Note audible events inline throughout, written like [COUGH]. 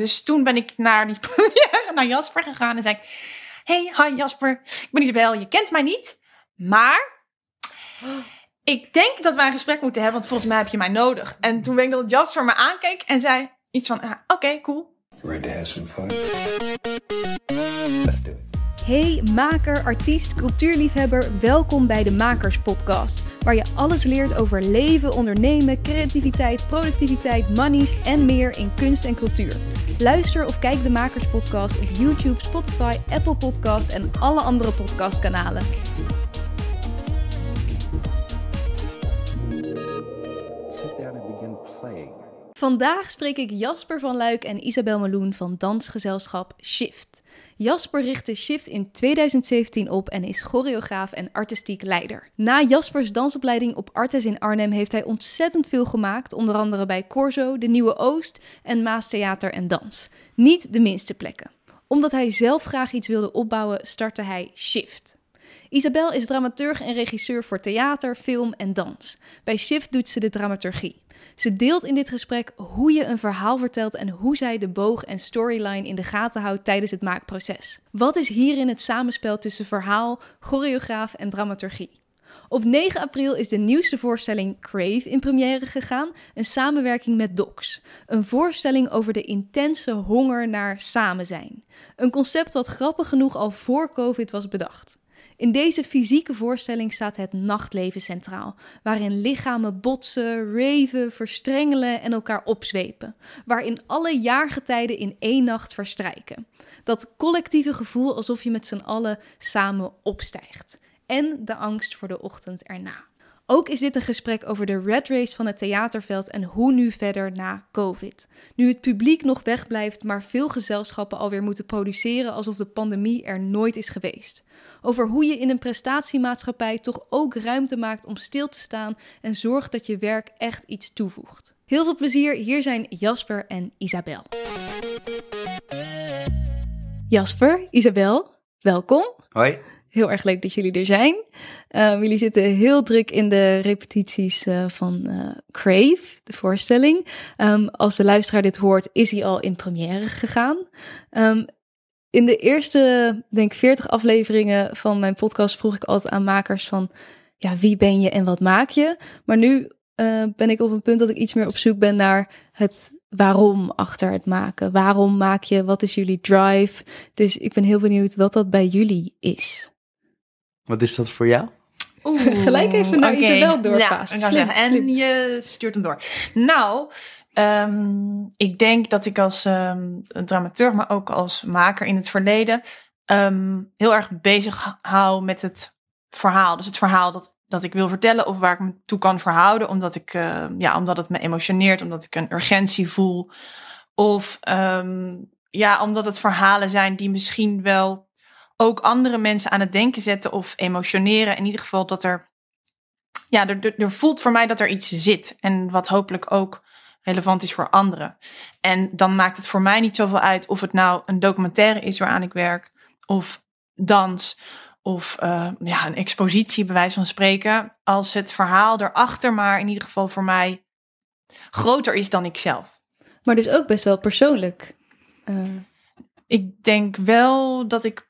Dus toen ben ik naar die [LAUGHS] naar Jasper gegaan en zei ik... Hey, hi Jasper. Ik ben Isabel, je kent mij niet, maar... [GASPS] Ik denk dat wij een gesprek moeten hebben, want volgens mij heb je mij nodig. En toen weet ik dat Jasper me aankeek en zei iets van... Ah, oké, cool. Ready to have some fun? Let's do it. Hey maker, artiest, cultuurliefhebber, welkom bij de Makers Podcast, waar je alles leert over leven, ondernemen, creativiteit, productiviteit, money's en meer in kunst en cultuur. Luister of kijk de Makers Podcast op YouTube, Spotify, Apple Podcast en alle andere podcastkanalen. Vandaag spreek ik Jasper van Luik en Isabel Meloen van dansgezelschap Shift. Jasper richtte Shift in 2017 op en is choreograaf en artistiek leider. Na Jaspers dansopleiding op Artes in Arnhem heeft hij ontzettend veel gemaakt, onder andere bij Corso, De Nieuwe Oost en Maastheater en Dans. Niet de minste plekken. Omdat hij zelf graag iets wilde opbouwen, startte hij Shift. Isabel is dramaturg en regisseur voor theater, film en dans. Bij Shift doet ze de dramaturgie. Ze deelt in dit gesprek hoe je een verhaal vertelt en hoe zij de boog en storyline in de gaten houdt tijdens het maakproces. Wat is hierin het samenspel tussen verhaal, choreograaf en dramaturgie? Op 9 april is de nieuwste voorstelling Crave in première gegaan, een samenwerking met Docs. Een voorstelling over de intense honger naar samen zijn. Een concept wat grappig genoeg al voor COVID was bedacht. In deze fysieke voorstelling staat het nachtleven centraal, waarin lichamen botsen, raven, verstrengelen en elkaar opzwepen, waarin alle jaargetijden in één nacht verstrijken. Dat collectieve gevoel alsof je met z'n allen samen opstijgt en de angst voor de ochtend erna. Ook is dit een gesprek over de red race van het theaterveld en hoe nu verder na COVID. Nu het publiek nog wegblijft, maar veel gezelschappen alweer moeten produceren alsof de pandemie er nooit is geweest. Over hoe je in een prestatiemaatschappij toch ook ruimte maakt om stil te staan en zorgt dat je werk echt iets toevoegt. Heel veel plezier, hier zijn Jasper en Isabel. Jasper, Isabel, welkom. Hoi heel erg leuk dat jullie er zijn. Ehm, jullie zitten heel druk in de repetities eh, van eh, Crave, de voorstelling. Ehm, als de luisteraar dit hoort, is hij al in première gegaan. Ehm, in de eerste, denk 40 afleveringen van mijn podcast vroeg ik altijd aan makers van, ja, wie ben je en wat maak je? Maar nu eh, ben ik op een punt dat ik iets meer op zoek ben naar het waarom achter het maken. Waarom maak je? Wat is jullie drive? Dus ik ben heel benieuwd wat dat bij jullie is. Wat is dat voor jou? Oeh, [LAUGHS] gelijk even naar okay. Isabel doorpassen. Ja, en je stuurt hem door. Nou, ehm, ik denk dat ik als um, ehm, dramateur, maar ook als maker in het verleden... Ehm, heel erg bezig hou met het verhaal. Dus het verhaal dat, dat ik wil vertellen of waar ik me toe kan verhouden. Omdat, ik, ja, omdat het me emotioneert, omdat ik een urgentie voel. Of ja, omdat het verhalen zijn die misschien wel ook andere mensen aan het denken zetten of emotioneren. In ieder geval dat er, ja, er, er voelt voor mij dat er iets zit. En wat hopelijk ook relevant is voor anderen. En dan maakt het voor mij niet zoveel uit of het nou een documentaire is waaraan ik werk, of dans, of eh, ja, een expositie, bij wijze van spreken. Als het verhaal erachter maar in ieder geval voor mij groter is dan ikzelf. Maar dus ook best wel persoonlijk. Eh. Ik denk wel dat ik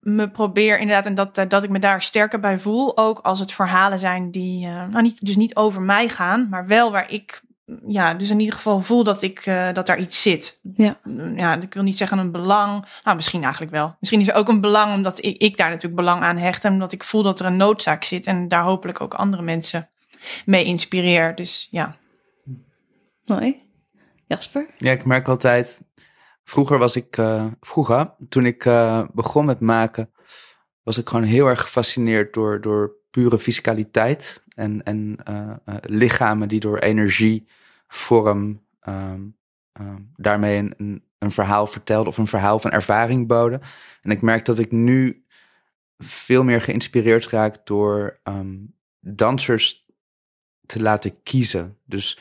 me probeer inderdaad, en dat, dat ik me daar sterker bij voel, ook als het verhalen zijn die, eh, nou niet, dus niet over mij gaan, maar wel waar ik, ja, dus in ieder geval voel dat ik, eh, dat daar iets zit. Ja. ja, ik wil niet zeggen een belang, nou misschien eigenlijk wel. Misschien is er ook een belang, omdat ik, ik daar natuurlijk belang aan hecht en omdat ik voel dat er een noodzaak zit en daar hopelijk ook andere mensen mee inspireer. Dus ja. Mooi. Jasper? Ja, ik merk altijd, Vroeger was ik, eh, vroeger, toen ik eh, begon met maken, was ik gewoon heel erg gefascineerd door, door pure fysicaliteit en, en eh, lichamen die door energie, vorm, ehm, ehm, daarmee een, een, verhaal vertelden of een verhaal van ervaring boden. En ik merk dat ik nu veel meer geïnspireerd raak door ehm, dansers te laten kiezen. Dus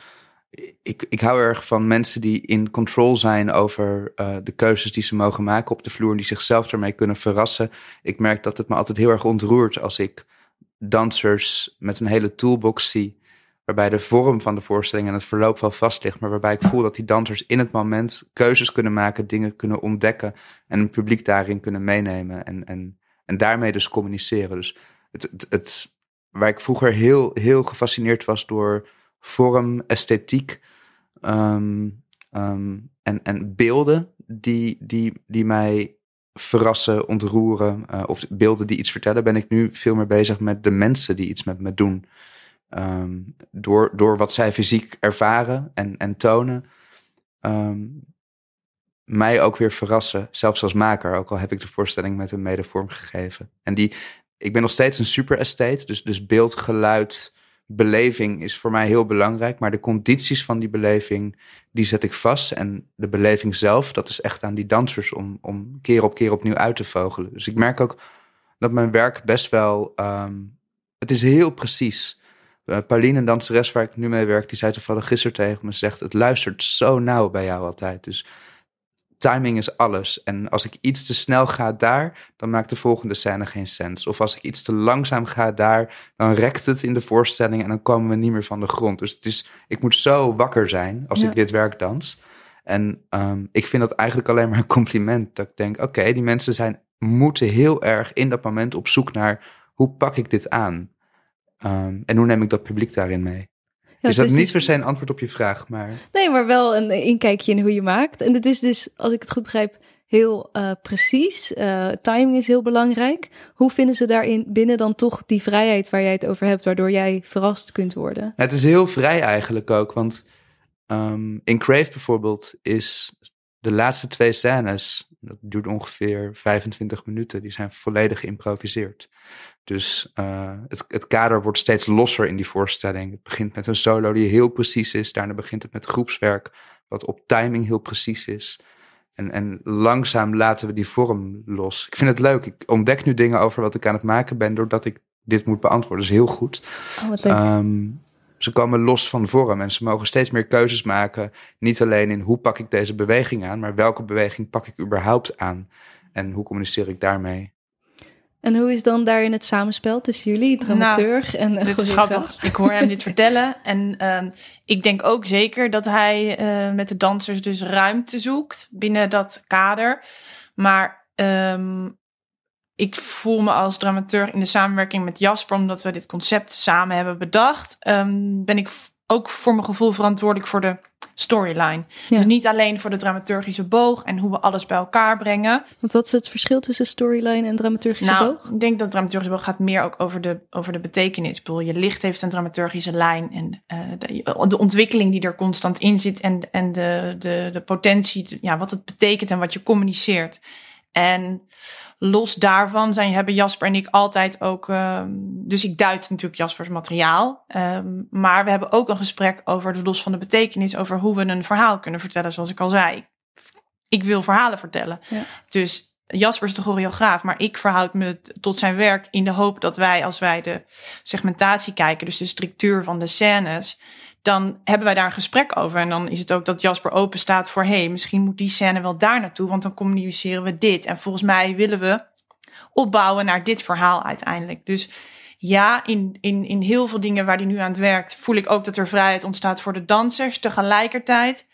ik, ik hou erg van mensen die in control zijn over eh, de keuzes die ze mogen maken op de vloer en die zichzelf daarmee kunnen verrassen. Ik merk dat het me altijd heel erg ontroert als ik dansers met een hele toolbox zie, waarbij de vorm van de voorstelling en het verloop wel vast ligt, maar waarbij ik voel dat die dansers in het moment keuzes kunnen maken, dingen kunnen ontdekken en een publiek daarin kunnen meenemen en, en, en daarmee dus communiceren. Dus het, het, het waar ik vroeger heel, heel gefascineerd was door vorm, esthetiek ehm, ehm, en, en beelden die, die, die mij verrassen, ontroeren eh, of beelden die iets vertellen, ben ik nu veel meer bezig met de mensen die iets met me doen. Ehm, door, door wat zij fysiek ervaren en, en tonen, mij ook weer verrassen, zelfs als maker, ook al heb ik de voorstelling met een mede vorm gegeven. En die, ik ben nog steeds een super estate, dus, dus beeld, geluid, beleving is voor mij heel belangrijk, maar de condities van die beleving, die zet ik vast. En de beleving zelf, dat is echt aan die dansers om, om keer op keer opnieuw uit te vogelen. Dus ik merk ook dat mijn werk best wel, ehm, het is heel precies. Eh, Pauline, een danseres waar ik nu mee werk, die zei toevallig gisteren tegen me, zegt, het luistert zo nauw bij jou altijd. Dus timing is alles. En als ik iets te snel ga daar, dan maakt de volgende scène geen sens. Of als ik iets te langzaam ga daar, dan rekt het in de voorstelling en dan komen we niet meer van de grond. Dus het is, ik moet zo wakker zijn als ik dit werk dans. En ehm, ik vind dat eigenlijk alleen maar een compliment. Dat ik denk, oké, die mensen zijn, moeten heel erg in dat moment op zoek naar hoe pak ik dit aan? Ehm, en hoe neem ik dat publiek daarin mee? is dat niet per se een antwoord op je vraag, maar... Nee, maar wel een inkijkje in hoe je maakt. En het is dus, als ik het goed begrijp, heel eh, precies. Eh, timing is heel belangrijk. Hoe vinden ze daarin binnen dan toch die vrijheid waar jij het over hebt, waardoor jij verrast kunt worden? het is heel vrij eigenlijk ook, want ehm, in Crave bijvoorbeeld is de laatste twee scènes, dat duurt ongeveer 25 minuten, die zijn volledig geïmproviseerd. Dus eh, het, het, kader wordt steeds losser in die voorstelling. Het begint met een solo die heel precies is. Daarna begint het met groepswerk, wat op timing heel precies is. En, en langzaam laten we die vorm los. Ik vind het leuk. Ik ontdek nu dingen over wat ik aan het maken ben, doordat ik dit moet beantwoorden. Dat is heel goed. Oh, ehm, ze komen los van vorm en ze mogen steeds meer keuzes maken. Niet alleen in hoe pak ik deze beweging aan, maar welke beweging pak ik überhaupt aan. En hoe communiceer ik daarmee? En hoe is dan daarin het samenspel tussen jullie, nou, dramaturg en... Dit is grappig. Ik hoor hem dit vertellen. En ehm, ik denk ook zeker dat hij eh, met de dansers dus ruimte zoekt binnen dat kader. Maar ehm, ik voel me als dramaturg in de samenwerking met Jasper, omdat we dit concept samen hebben bedacht, ehm, ben ik ook voor mijn gevoel verantwoordelijk voor de storyline. Dus niet alleen voor de dramaturgische boog en hoe we alles bij elkaar brengen. Want wat is het verschil tussen storyline en dramaturgische nou, boog? Ik denk dat dramaturgische boog gaat meer ook over de, over de betekenis. je licht heeft een dramaturgische lijn en eh, de, de, ontwikkeling die er constant in zit en, en de, de, de potentie, ja, wat het betekent en wat je communiceert. En los daarvan zijn, hebben Jasper en ik altijd ook. Ehm, dus ik duid natuurlijk Jaspers materiaal. Ehm, maar we hebben ook een gesprek over de dus los van de betekenis. Over hoe we een verhaal kunnen vertellen, zoals ik al zei. Ik wil verhalen vertellen. Dus Jasper is de choreograaf, maar ik verhoud me tot zijn werk in de hoop dat wij, als wij de segmentatie kijken, dus de structuur van de scènes, dan hebben wij daar een gesprek over. En dan is het ook dat Jasper open staat voor: hé, misschien moet die scène wel daar naartoe, want dan communiceren we dit. En volgens mij willen we opbouwen naar dit verhaal uiteindelijk. Dus ja, in, in, in heel veel dingen waar hij nu aan het werkt, voel ik ook dat er vrijheid ontstaat voor de dansers. Tegelijkertijd,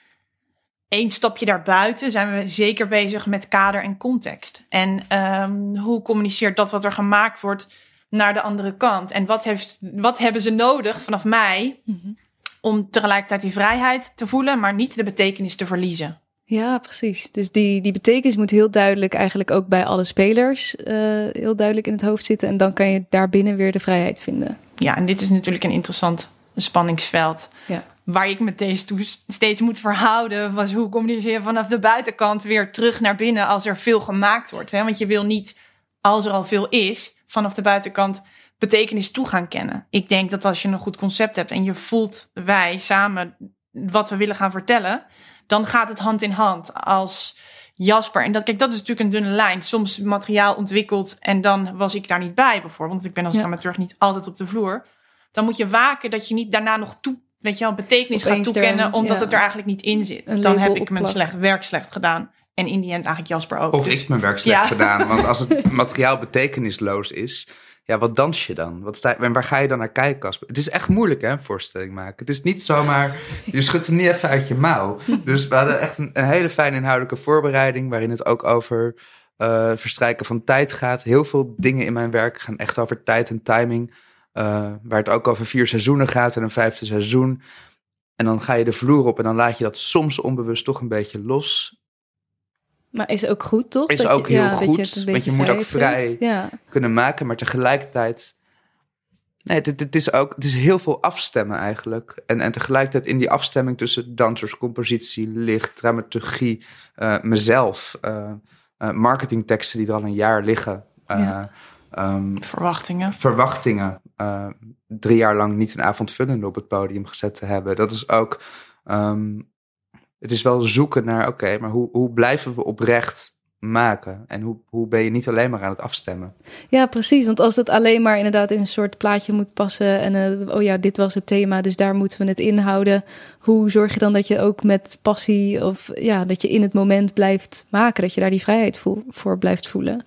één stapje daarbuiten, zijn we zeker bezig met kader en context. En ehm, hoe communiceert dat wat er gemaakt wordt naar de andere kant? En wat, heeft, wat hebben ze nodig vanaf mij? Mhm om tegelijkertijd die vrijheid te voelen, maar niet de betekenis te verliezen. Ja, precies. Dus die, die betekenis moet heel duidelijk eigenlijk ook bij alle spelers eh, heel duidelijk in het hoofd zitten. En dan kan je daarbinnen weer de vrijheid vinden. Ja, en dit is natuurlijk een interessant spanningsveld. Ja. Waar ik me steeds, steeds moet verhouden, was hoe communiceer je vanaf de buitenkant weer terug naar binnen als er veel gemaakt wordt. Hè? Want je wil niet, als er al veel is, vanaf de buitenkant betekenis toe gaan kennen. Ik denk dat als je een goed concept hebt en je voelt wij samen wat we willen gaan vertellen, dan gaat het hand in hand als Jasper. En dat, kijk, dat is natuurlijk een dunne lijn. Soms materiaal ontwikkeld en dan was ik daar niet bij bijvoorbeeld. Want ik ben als ja. dramaturg niet altijd op de vloer. Dan moet je waken dat je niet daarna nog toe, weet je wel, betekenis gaat toekennen. omdat het er eigenlijk niet in zit. Dan heb ik mijn slecht, werk slecht gedaan. En in die end eigenlijk Jasper ook. Of dus ik mijn werk slecht gedaan. Want als het [LAUGHS] materiaal betekenisloos is, ja, wat dans je dan? Wat sta, en waar ga je dan naar kijken, Kasper? Het is echt moeilijk, hè, een voorstelling maken. Het is niet zomaar, je schudt hem niet even uit je mouw. Dus we hadden echt een, hele fijne inhoudelijke voorbereiding... waarin het ook over eh, verstrijken van tijd gaat. Heel veel dingen in mijn werk gaan echt over tijd en timing... Eh, waar het ook over vier seizoenen gaat en een vijfde seizoen. En dan ga je de vloer op en dan laat je dat soms onbewust toch een beetje los. Maar is ook goed, toch? Is ook heel goed, je want je moet ook vrij ja. kunnen maken. Maar tegelijkertijd... Nee, het is ook, het is heel veel afstemmen eigenlijk. En, en tegelijkertijd in die afstemming tussen dansers, compositie, licht, dramaturgie, eh, mezelf, eh, eh, marketingteksten die er al een jaar liggen. Ehm, verwachtingen. Verwachtingen. drie jaar lang niet een avond vullende op het podium gezet te hebben. Dat is ook ehm, het is wel zoeken naar, oké, maar hoe, hoe blijven we oprecht maken? En hoe, hoe ben je niet alleen maar aan het afstemmen? Ja, precies. Want als het alleen maar inderdaad in een soort plaatje moet passen. En eh, oh ja, dit was het thema, dus daar moeten we het inhouden. Hoe zorg je dan dat je ook met passie of ja, dat je in het moment blijft maken? Dat je daar die vrijheid voor blijft voelen?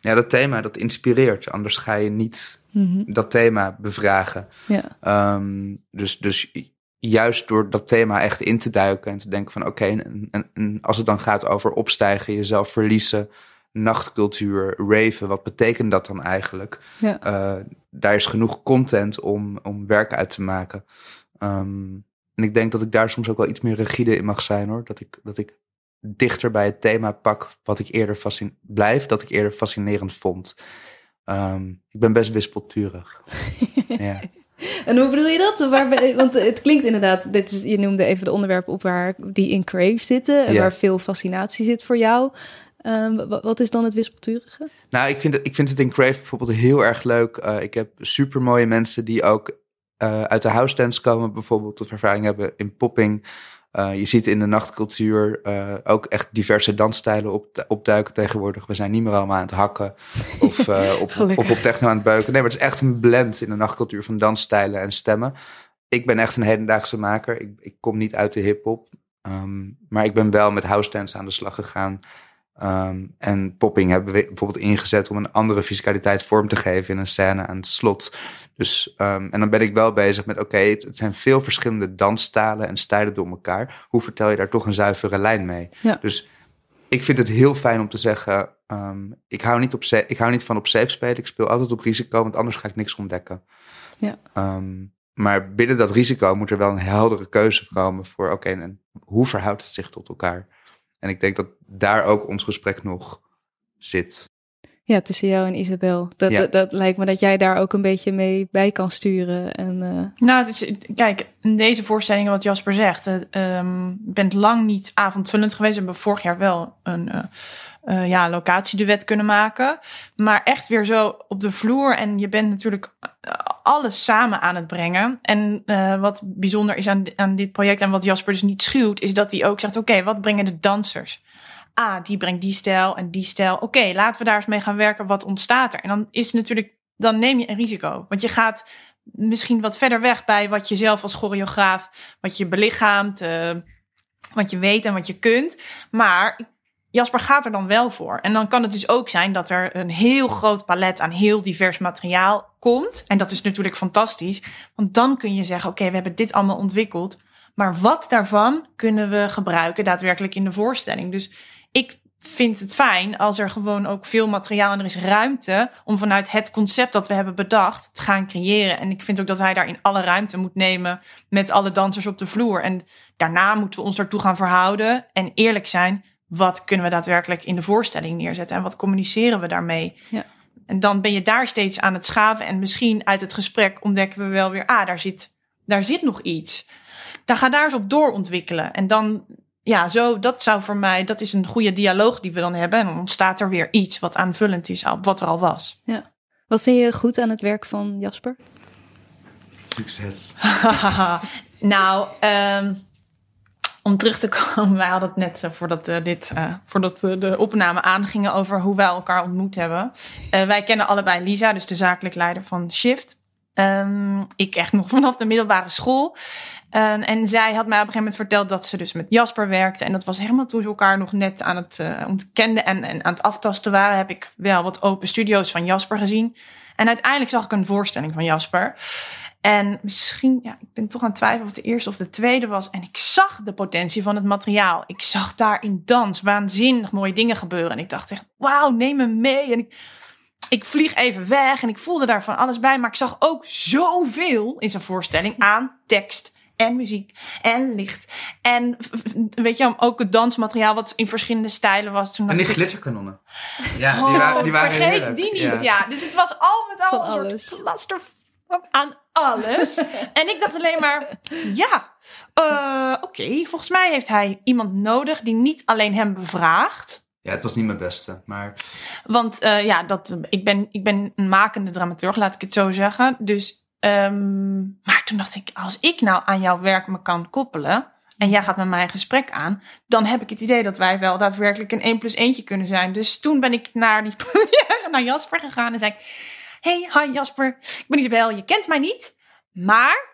Ja, dat thema dat inspireert. Anders ga je niet mhm. dat thema bevragen. Ja. Ehm, dus, dus juist door dat thema echt in te duiken en te denken van oké, en, als het dan gaat over opstijgen, jezelf verliezen, nachtcultuur, raven, wat betekent dat dan eigenlijk? Ja. Eh, daar is genoeg content om, om werk uit te maken. Ehm, en ik denk dat ik daar soms ook wel iets meer rigide in mag zijn hoor. Dat ik, dat ik dichter bij het thema pak wat ik eerder fascin blijf, dat ik eerder fascinerend vond. Ehm, ik ben best wispelturig. [LAUGHS] ja. En hoe bedoel je dat? Waar, want het klinkt inderdaad, dit is, je noemde even de onderwerpen op waar die in Crave zitten en waar veel fascinatie zit voor jou. Ehm, wat is dan het wispelturige? Nou, ik vind het, ik vind het in Crave bijvoorbeeld heel erg leuk. Eh, ik heb super mooie mensen die ook eh, uit de house dance komen, bijvoorbeeld of ervaring hebben in popping eh, je ziet in de nachtcultuur eh, ook echt diverse dansstijlen op, opduiken tegenwoordig. We zijn niet meer allemaal aan het hakken of, uh, [LAUGHS] op, of op techno aan het beuken. Nee, maar het is echt een blend in de nachtcultuur van dansstijlen en stemmen. Ik ben echt een hedendaagse maker. Ik, ik kom niet uit de hip-hop. Ehm, maar ik ben wel met house dance aan de slag gegaan. Ehm, en popping hebben we bijvoorbeeld ingezet om een andere fysicaliteit vorm te geven in een scène aan het slot. Dus, ehm, en dan ben ik wel bezig met, oké, het, zijn veel verschillende danstalen en stijlen door elkaar. Hoe vertel je daar toch een zuivere lijn mee? Dus ik vind het heel fijn om te zeggen, ehm, ik, hou niet op, ik hou niet van op safe spelen. Ik speel altijd op risico, want anders ga ik niks ontdekken. Ja. Ehm, maar binnen dat risico moet er wel een heldere keuze komen voor, oké, en hoe verhoudt het zich tot elkaar? En ik denk dat daar ook ons gesprek nog zit. Ja, tussen jou en Isabel. Dat, dat, lijkt me dat jij daar ook een beetje mee bij kan sturen. En, eh, Nou, het is, kijk, in deze voorstellingen wat Jasper zegt. Ik eh, ben ehm, bent lang niet avondvullend geweest. We hebben vorig jaar wel een locatie eh, ja, wet kunnen maken. Maar echt weer zo op de vloer. En je bent natuurlijk alles samen aan het brengen. En wat bijzonder is aan, aan dit project en wat Jasper dus niet schuwt, is dat hij ook zegt: Oké, wat brengen de dansers? ah, die brengt die stijl en die stijl. Oké, laten we daar eens mee gaan werken. Wat ontstaat er? En dan is natuurlijk, dan neem je een risico. Want je gaat misschien wat verder weg bij wat je zelf als choreograaf, wat je belichaamt, eh, wat je weet en wat je kunt. Maar Jasper gaat er dan wel voor. En dan kan het dus ook zijn dat er een heel groot palet aan heel divers materiaal komt. En dat is natuurlijk fantastisch. Want dan kun je zeggen: oké, we hebben dit allemaal ontwikkeld. Maar wat daarvan kunnen we gebruiken daadwerkelijk in de voorstelling? Dus ik vind het fijn als er gewoon ook veel materiaal en er is ruimte om vanuit het concept dat we hebben bedacht te gaan creëren. En ik vind ook dat hij daarin alle ruimte moet nemen met alle dansers op de vloer. En daarna moeten we ons daartoe gaan verhouden en eerlijk zijn. Wat kunnen we daadwerkelijk in de voorstelling neerzetten en wat communiceren we daarmee? Ja. En dan ben je daar steeds aan het schaven en misschien uit het gesprek ontdekken we wel weer, ah, daar zit, daar zit nog iets. Dan ga daar eens op doorontwikkelen. En dan ja, zo, dat zou voor mij, dat is een goede dialoog die we dan hebben. En dan ontstaat er weer iets wat aanvullend is op wat er al was. Ja. Wat vind je goed aan het werk van Jasper? Succes. [LAUGHS] nou, ehm, om terug te komen, wij hadden het net zo eh, voordat, eh, dit, eh, voordat de opname aangingen over hoe wij elkaar ontmoet hebben. wij kennen allebei Lisa, dus de zakelijk leider van Shift. Um, ik echt nog [LAUGHS] vanaf de middelbare school. Ehm, en zij had mij op een gegeven moment verteld dat ze dus met Jasper werkte. En dat was helemaal toen ze elkaar nog net aan het uh, ontkenden en, en aan het aftasten waren, heb ik wel wat open studio's van Jasper gezien. En uiteindelijk zag ik een voorstelling van Jasper. En misschien, ja, ik ben toch aan het twijfelen of de eerste of de tweede was. En ik zag de potentie van het materiaal. Ik zag daar in dans waanzinnig mooie dingen gebeuren. En ik dacht echt, wauw, neem me mee. En ik, ik vlieg even weg en ik voelde daar van alles bij. Maar ik zag ook zoveel in zijn voorstelling aan tekst en muziek en licht. En weet je, ook het dansmateriaal wat in verschillende stijlen was. Toen en die glitterkanonnen. Ja, die, oh, waren, die waren Vergeet die niet. Ja. dus het was al met al Van een soort plaster aan alles. [LAUGHS] en ik dacht alleen maar, ja, eh, oké. Volgens mij heeft hij iemand nodig die niet alleen hem bevraagt. Ja, het was niet mijn beste, maar... Want eh, ja, dat, ik, ben, ik ben een makende dramaturg, laat ik het zo zeggen. Dus Ehm, maar toen dacht ik, als ik nou aan jouw werk me kan koppelen en jij gaat met mij een gesprek aan, dan heb ik het idee dat wij wel daadwerkelijk een 1 plus eentje kunnen zijn. Dus toen ben ik naar die [LAUGHS] naar Jasper gegaan en zei hey, hi Jasper, ik ben Isabel, je kent mij niet, maar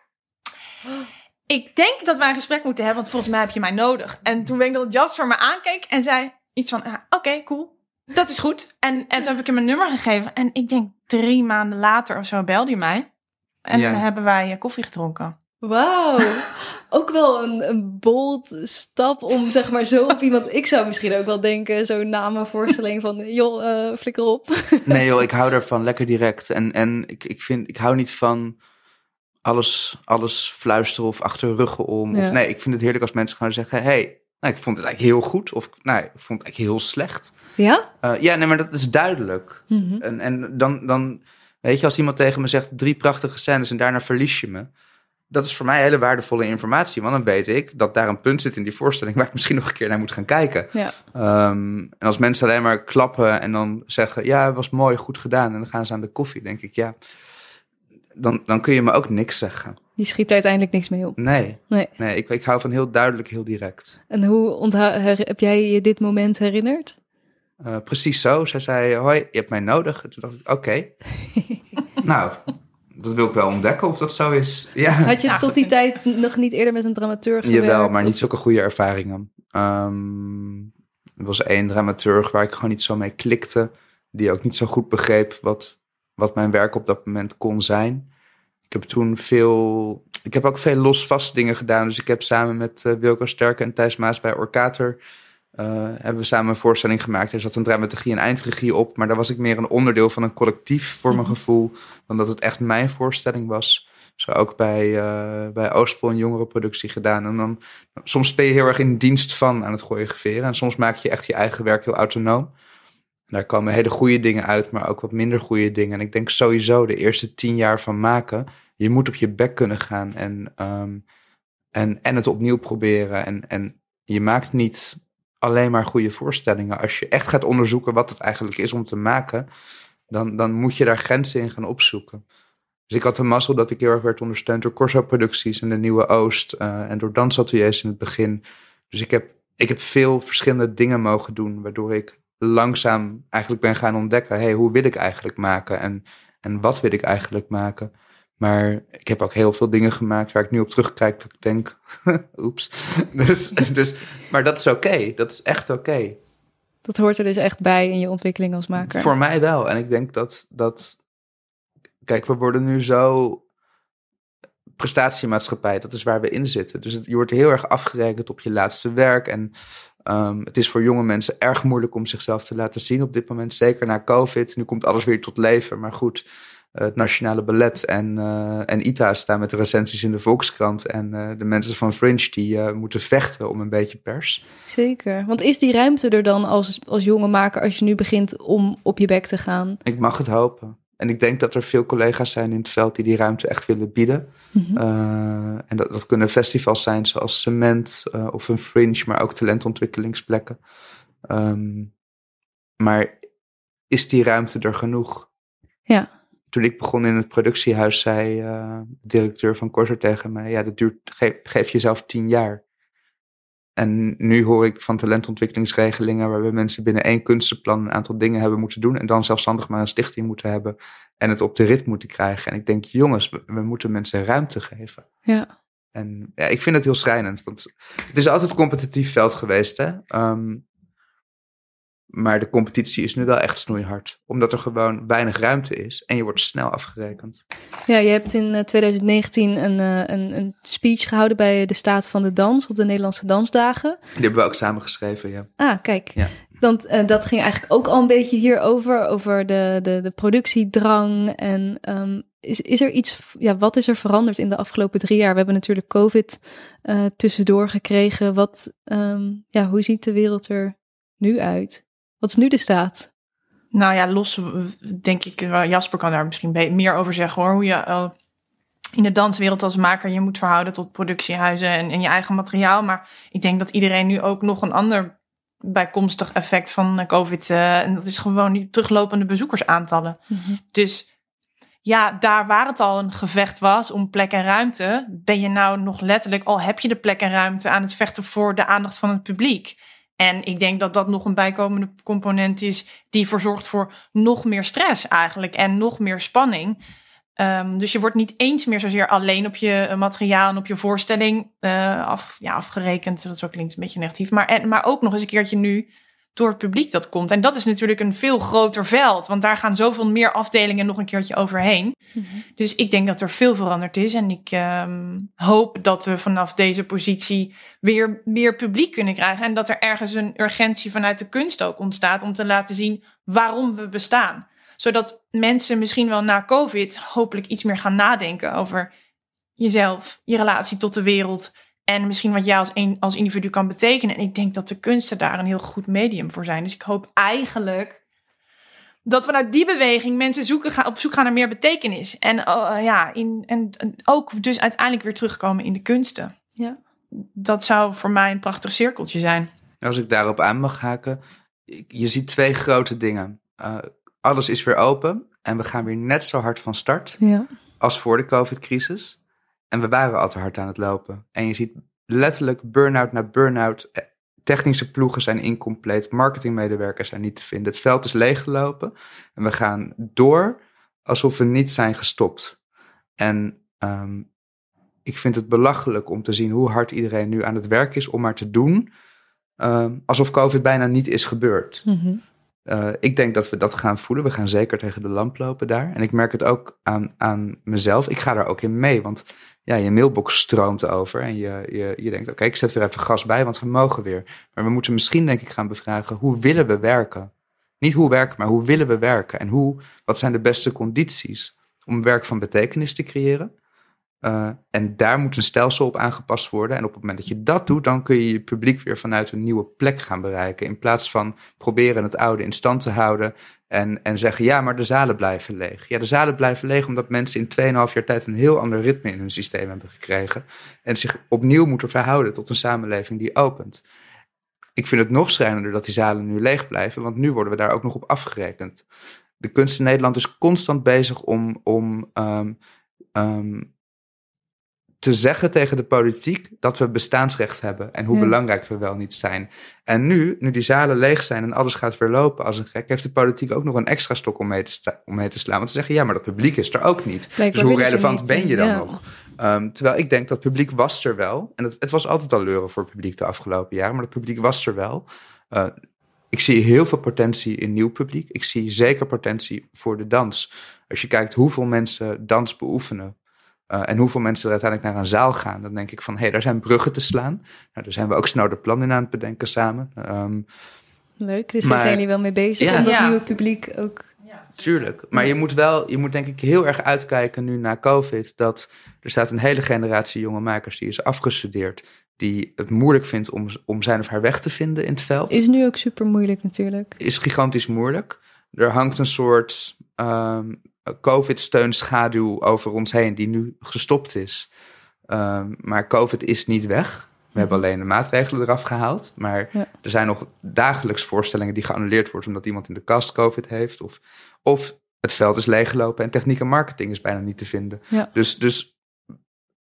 ik denk dat wij een gesprek moeten hebben, want volgens mij heb je mij nodig. En toen weet ik dat Jasper me aankeek en zei iets van, ah, oké, cool. Dat is goed. En, en toen heb ik hem mijn nummer gegeven. En ik denk drie maanden later of zo belde hij mij. En hebben wij eh, koffie gedronken. Wauw. [LAUGHS] ook wel een, een bold stap om zeg maar zo op iemand... Ik zou misschien ook wel denken, zo'n namenvoorstelling van... joh, uh, flikker op. [LAUGHS] nee joh, ik hou ervan, [LAUGHS] lekker direct. En, en ik, ik, vind, ik hou niet van alles, alles fluisteren of achter ruggen om. Of, nee, ik vind het heerlijk als mensen gewoon zeggen... hey, nou, ik vond het eigenlijk heel goed of nee, nou, ik vond het eigenlijk heel slecht. Ja? Eh, ja, nee, maar dat is duidelijk. Mhm. En, en dan... dan Weet je, als iemand tegen me zegt drie prachtige scènes en daarna verlies je me. Dat is voor mij hele waardevolle informatie. Want dan weet ik dat daar een punt zit in die voorstelling waar ik misschien nog een keer naar moet gaan kijken. Ja. Ehm, en als mensen alleen maar klappen en dan zeggen: Ja, het was mooi, goed gedaan. En dan gaan ze aan de koffie. Denk ik, ja, dan, dan kun je me ook niks zeggen. Die schiet uiteindelijk niks mee op. Nee, nee. nee ik, ik hou van heel duidelijk, heel direct. En hoe heb jij je dit moment herinnerd? Eh, precies zo. Zij zei: Hoi, je hebt mij nodig. Toen dacht ik: Oké. [LAUGHS] nou, dat wil ik wel ontdekken of dat zo is. Ja. Had je tot die tijd nog niet eerder met een dramaturg gewerkt? Jawel, maar niet zulke goede ervaringen. Ehm, er was één dramaturg waar ik gewoon niet zo mee klikte. Die ook niet zo goed begreep wat, wat mijn werk op dat moment kon zijn. Ik heb toen veel... Ik heb ook veel losvast dingen gedaan. Dus ik heb samen met uh, Wilco Sterke en Thijs Maas bij Orkater eh, hebben we samen een voorstelling gemaakt. Er zat een dramaturgie en eindregie op. Maar daar was ik meer een onderdeel van een collectief voor mijn mhm. gevoel. Dan dat het echt mijn voorstelling was. Zo ook bij, uh, bij Oostpol een jongerenproductie gedaan. En dan soms ben je heel erg in dienst van aan het gooien En soms maak je echt je eigen werk heel autonoom. En daar komen hele goede dingen uit, maar ook wat minder goede dingen. En ik denk sowieso de eerste tien jaar van maken. Je moet op je bek kunnen gaan en, ehm, en, en het opnieuw proberen. En, en je maakt niet alleen maar goede voorstellingen. Als je echt gaat onderzoeken wat het eigenlijk is om te maken, dan, dan moet je daar grenzen in gaan opzoeken. Dus ik had de mazzel dat ik heel erg werd ondersteund door Corso-producties en de Nieuwe Oost eh, en door dansateliers in het begin. Dus ik heb, ik heb veel verschillende dingen mogen doen, waardoor ik langzaam eigenlijk ben gaan ontdekken, hey, hoe wil ik eigenlijk maken en, en wat wil ik eigenlijk maken? Maar ik heb ook heel veel dingen gemaakt waar ik nu op terugkijk. Dat ik denk, [LAUGHS] oeps. dus, dus, maar dat is oké. Dat is echt oké. Dat hoort er dus echt bij in je ontwikkeling als maker. Voor mij wel. En ik denk dat, dat. Kijk, we worden nu zo. prestatiemaatschappij, dat is waar we in zitten. Dus je wordt heel erg afgerekend op je laatste werk. En ehm, het is voor jonge mensen erg moeilijk om zichzelf te laten zien op dit moment. Zeker na COVID. Nu komt alles weer tot leven. Maar goed, het Nationale Ballet en, uh, en ITA staan met de recensies in de Volkskrant. En eh, de mensen van Fringe die eh, moeten vechten om een beetje pers. Zeker. Want is die ruimte er dan als, als jonge maker als je nu begint om op je bek te gaan? Ik mag het hopen. En ik denk dat er veel collega's zijn in het veld die die ruimte echt willen bieden. Mhm. en dat, dat kunnen festivals zijn zoals Cement of een Fringe, maar ook talentontwikkelingsplekken. Um, maar is die ruimte er genoeg? Ja toen ik begon in het productiehuis, zei eh, de directeur van Corser tegen mij: Ja, dat duurt, geef, geef jezelf tien jaar. En nu hoor ik van talentontwikkelingsregelingen waarbij mensen binnen één kunstenplan een aantal dingen hebben moeten doen en dan zelfstandig maar een stichting moeten hebben en het op de rit moeten krijgen. En ik denk, jongens, we, moeten mensen ruimte geven. Ja. En ja, ik vind het heel schrijnend, want het is altijd een competitief veld geweest. Hè? Ehm, maar de competitie is nu wel echt snoeihard, omdat er gewoon weinig ruimte is en je wordt snel afgerekend. Ja, je hebt in 2019 eh, een, eh, een, een speech gehouden bij de Staat van de Dans op de Nederlandse Dansdagen. Die hebben we ook samen geschreven, ja. Ah, kijk. Ja. Want eh, dat ging eigenlijk ook al een beetje hierover, over de, de, de productiedrang. En ehm, is, is er iets, ja, wat is er veranderd in de afgelopen drie jaar? We hebben natuurlijk COVID tussendoor gekregen. Wat, ehm, ja, hoe ziet de wereld er nu uit? Wat is nu de staat? Nou ja, los denk ik, eh, Jasper kan daar misschien meer over zeggen hoor. Hoe je eh, in de danswereld als maker je moet verhouden tot productiehuizen en, en, je eigen materiaal. Maar ik denk dat iedereen nu ook nog een ander bijkomstig effect van eh, COVID. Uh, en dat is gewoon die teruglopende bezoekersaantallen. Mhm. Dus ja, daar waar het al een gevecht was om plek en ruimte, ben je nou nog letterlijk, al heb je de plek en ruimte, aan het vechten voor de aandacht van het publiek. En ik denk dat dat nog een bijkomende component is die verzorgt voor nog meer stress eigenlijk en nog meer spanning. Ehm, dus je wordt niet eens meer zozeer alleen op je materiaal en op je voorstelling eh, af, ja, afgerekend. Dat is klinkt een beetje negatief. Maar, en, maar ook nog eens een keertje nu door het publiek dat komt. En dat is natuurlijk een veel groter veld, want daar gaan zoveel meer afdelingen nog een keertje overheen. Mhm. Dus ik denk dat er veel veranderd is en ik ehm, hoop dat we vanaf deze positie weer meer publiek kunnen krijgen en dat er ergens een urgentie vanuit de kunst ook ontstaat om te laten zien waarom we bestaan. Zodat mensen misschien wel na COVID hopelijk iets meer gaan nadenken over jezelf, je relatie tot de wereld, en misschien wat jij als, een, als individu kan betekenen. En ik denk dat de kunsten daar een heel goed medium voor zijn. Dus ik hoop eigenlijk dat we vanuit die beweging mensen zoeken, op zoek gaan naar meer betekenis. En, eh, ja, in, en, ook dus uiteindelijk weer terugkomen in de kunsten. Ja. Dat zou voor mij een prachtig cirkeltje zijn. Als ik daarop aan mag haken. Je ziet twee grote dingen. Eh, alles is weer open en we gaan weer net zo hard van start ja. als voor de COVID-crisis. En we waren al te hard aan het lopen. En je ziet letterlijk burn-out na burn-out. Eh, technische ploegen zijn incompleet. Marketingmedewerkers zijn niet te vinden. Het veld is leeggelopen. En we gaan door alsof we niet zijn gestopt. En ehm, ik vind het belachelijk om te zien hoe hard iedereen nu aan het werk is om maar te doen. Ehm, alsof COVID bijna niet is gebeurd. Mm eh, ik denk dat we dat gaan voelen. We gaan zeker tegen de lamp lopen daar. En ik merk het ook aan, aan mezelf. Ik ga daar ook in mee. Want ja, je mailbox stroomt over. En je, je, je denkt, oké, ik zet weer even gas bij, want we mogen weer. Maar we moeten misschien, denk ik, gaan bevragen, hoe willen we werken? Niet hoe werken, maar hoe willen we werken? En hoe, wat zijn de beste condities om werk van betekenis te creëren? Eh, en daar moet een stelsel op aangepast worden. En op het moment dat je dat doet, dan kun je je publiek weer vanuit een nieuwe plek gaan bereiken. In plaats van proberen het oude in stand te houden en, en zeggen: ja, maar de zalen blijven leeg. Ja, de zalen blijven leeg omdat mensen in 2,5 jaar tijd een heel ander ritme in hun systeem hebben gekregen. En zich opnieuw moeten verhouden tot een samenleving die opent. Ik vind het nog schrijnender dat die zalen nu leeg blijven, want nu worden we daar ook nog op afgerekend. De kunst in Nederland is constant bezig om. om ehm, ehm, te zeggen tegen de politiek dat we bestaansrecht hebben en hoe belangrijk we wel niet zijn. En nu, nu die zalen leeg zijn en alles gaat weer lopen als een gek, heeft de politiek ook nog een extra stok om mee te, om mee te slaan. Want ze zeggen, ja, maar dat publiek is er ook niet. dus hoe relevant ben je dan nog? Ehm, terwijl ik denk dat publiek was er wel. En het, het was altijd al leuren voor het publiek de afgelopen jaren, maar het publiek was er wel. Eh, ik zie heel veel potentie in nieuw publiek. Ik zie zeker potentie voor de dans. Als je kijkt hoeveel mensen dans beoefenen eh, en hoeveel mensen er uiteindelijk naar een zaal gaan, dan denk ik van hé, hey, daar zijn bruggen te slaan. Nou, daar zijn we ook snel de plannen in aan het bedenken samen. Ehm, Leuk, dus daar zijn jullie wel mee bezig ja. om dat nieuwe publiek ook. Ja, tuurlijk, maar je moet wel, je moet denk ik heel erg uitkijken nu na COVID. Dat er staat een hele generatie jonge makers die is afgestudeerd. Die het moeilijk vindt om, om zijn of haar weg te vinden in het veld. Is nu ook super moeilijk natuurlijk. Is gigantisch moeilijk. Er hangt een soort ehm, COVID-steunschaduw over ons heen, die nu gestopt is. Ehm, maar COVID is niet weg. We hmm. hebben alleen de maatregelen eraf gehaald. Maar er zijn nog dagelijks voorstellingen die geannuleerd worden omdat iemand in de kast COVID heeft. Of, of het veld is leeggelopen en techniek en marketing is bijna niet te vinden. Dus, dus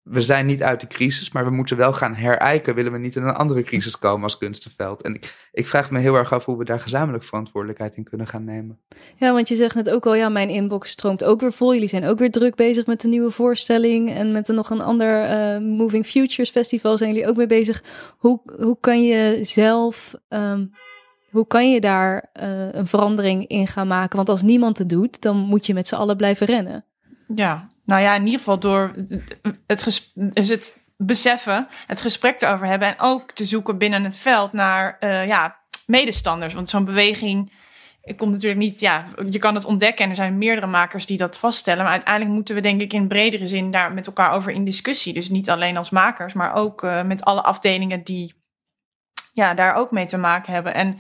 we zijn niet uit de crisis, maar we moeten wel gaan herijken. Willen we niet in een andere crisis komen als kunstenveld? En ik, ik vraag me heel erg af hoe we daar gezamenlijk verantwoordelijkheid in kunnen gaan nemen. Ja, want je zegt net ook al, ja, mijn inbox stroomt ook weer vol. Jullie zijn ook weer druk bezig met de nieuwe voorstelling en met een, nog een ander eh, Moving Futures Festival zijn jullie ook mee bezig. Hoe, hoe kan je zelf, ehm, hoe kan je daar eh, een verandering in gaan maken? Want als niemand het doet, dan moet je met z'n allen blijven rennen. Ja, nou ja, in ieder geval door het, is dus het beseffen, het gesprek erover hebben en ook te zoeken binnen het veld naar eh, ja, medestanders. Want zo'n beweging komt natuurlijk niet, ja, je kan het ontdekken en er zijn meerdere makers die dat vaststellen. Maar uiteindelijk moeten we denk ik in bredere zin daar met elkaar over in discussie. Dus niet alleen als makers, maar ook eh, met alle afdelingen die ja, daar ook mee te maken hebben. En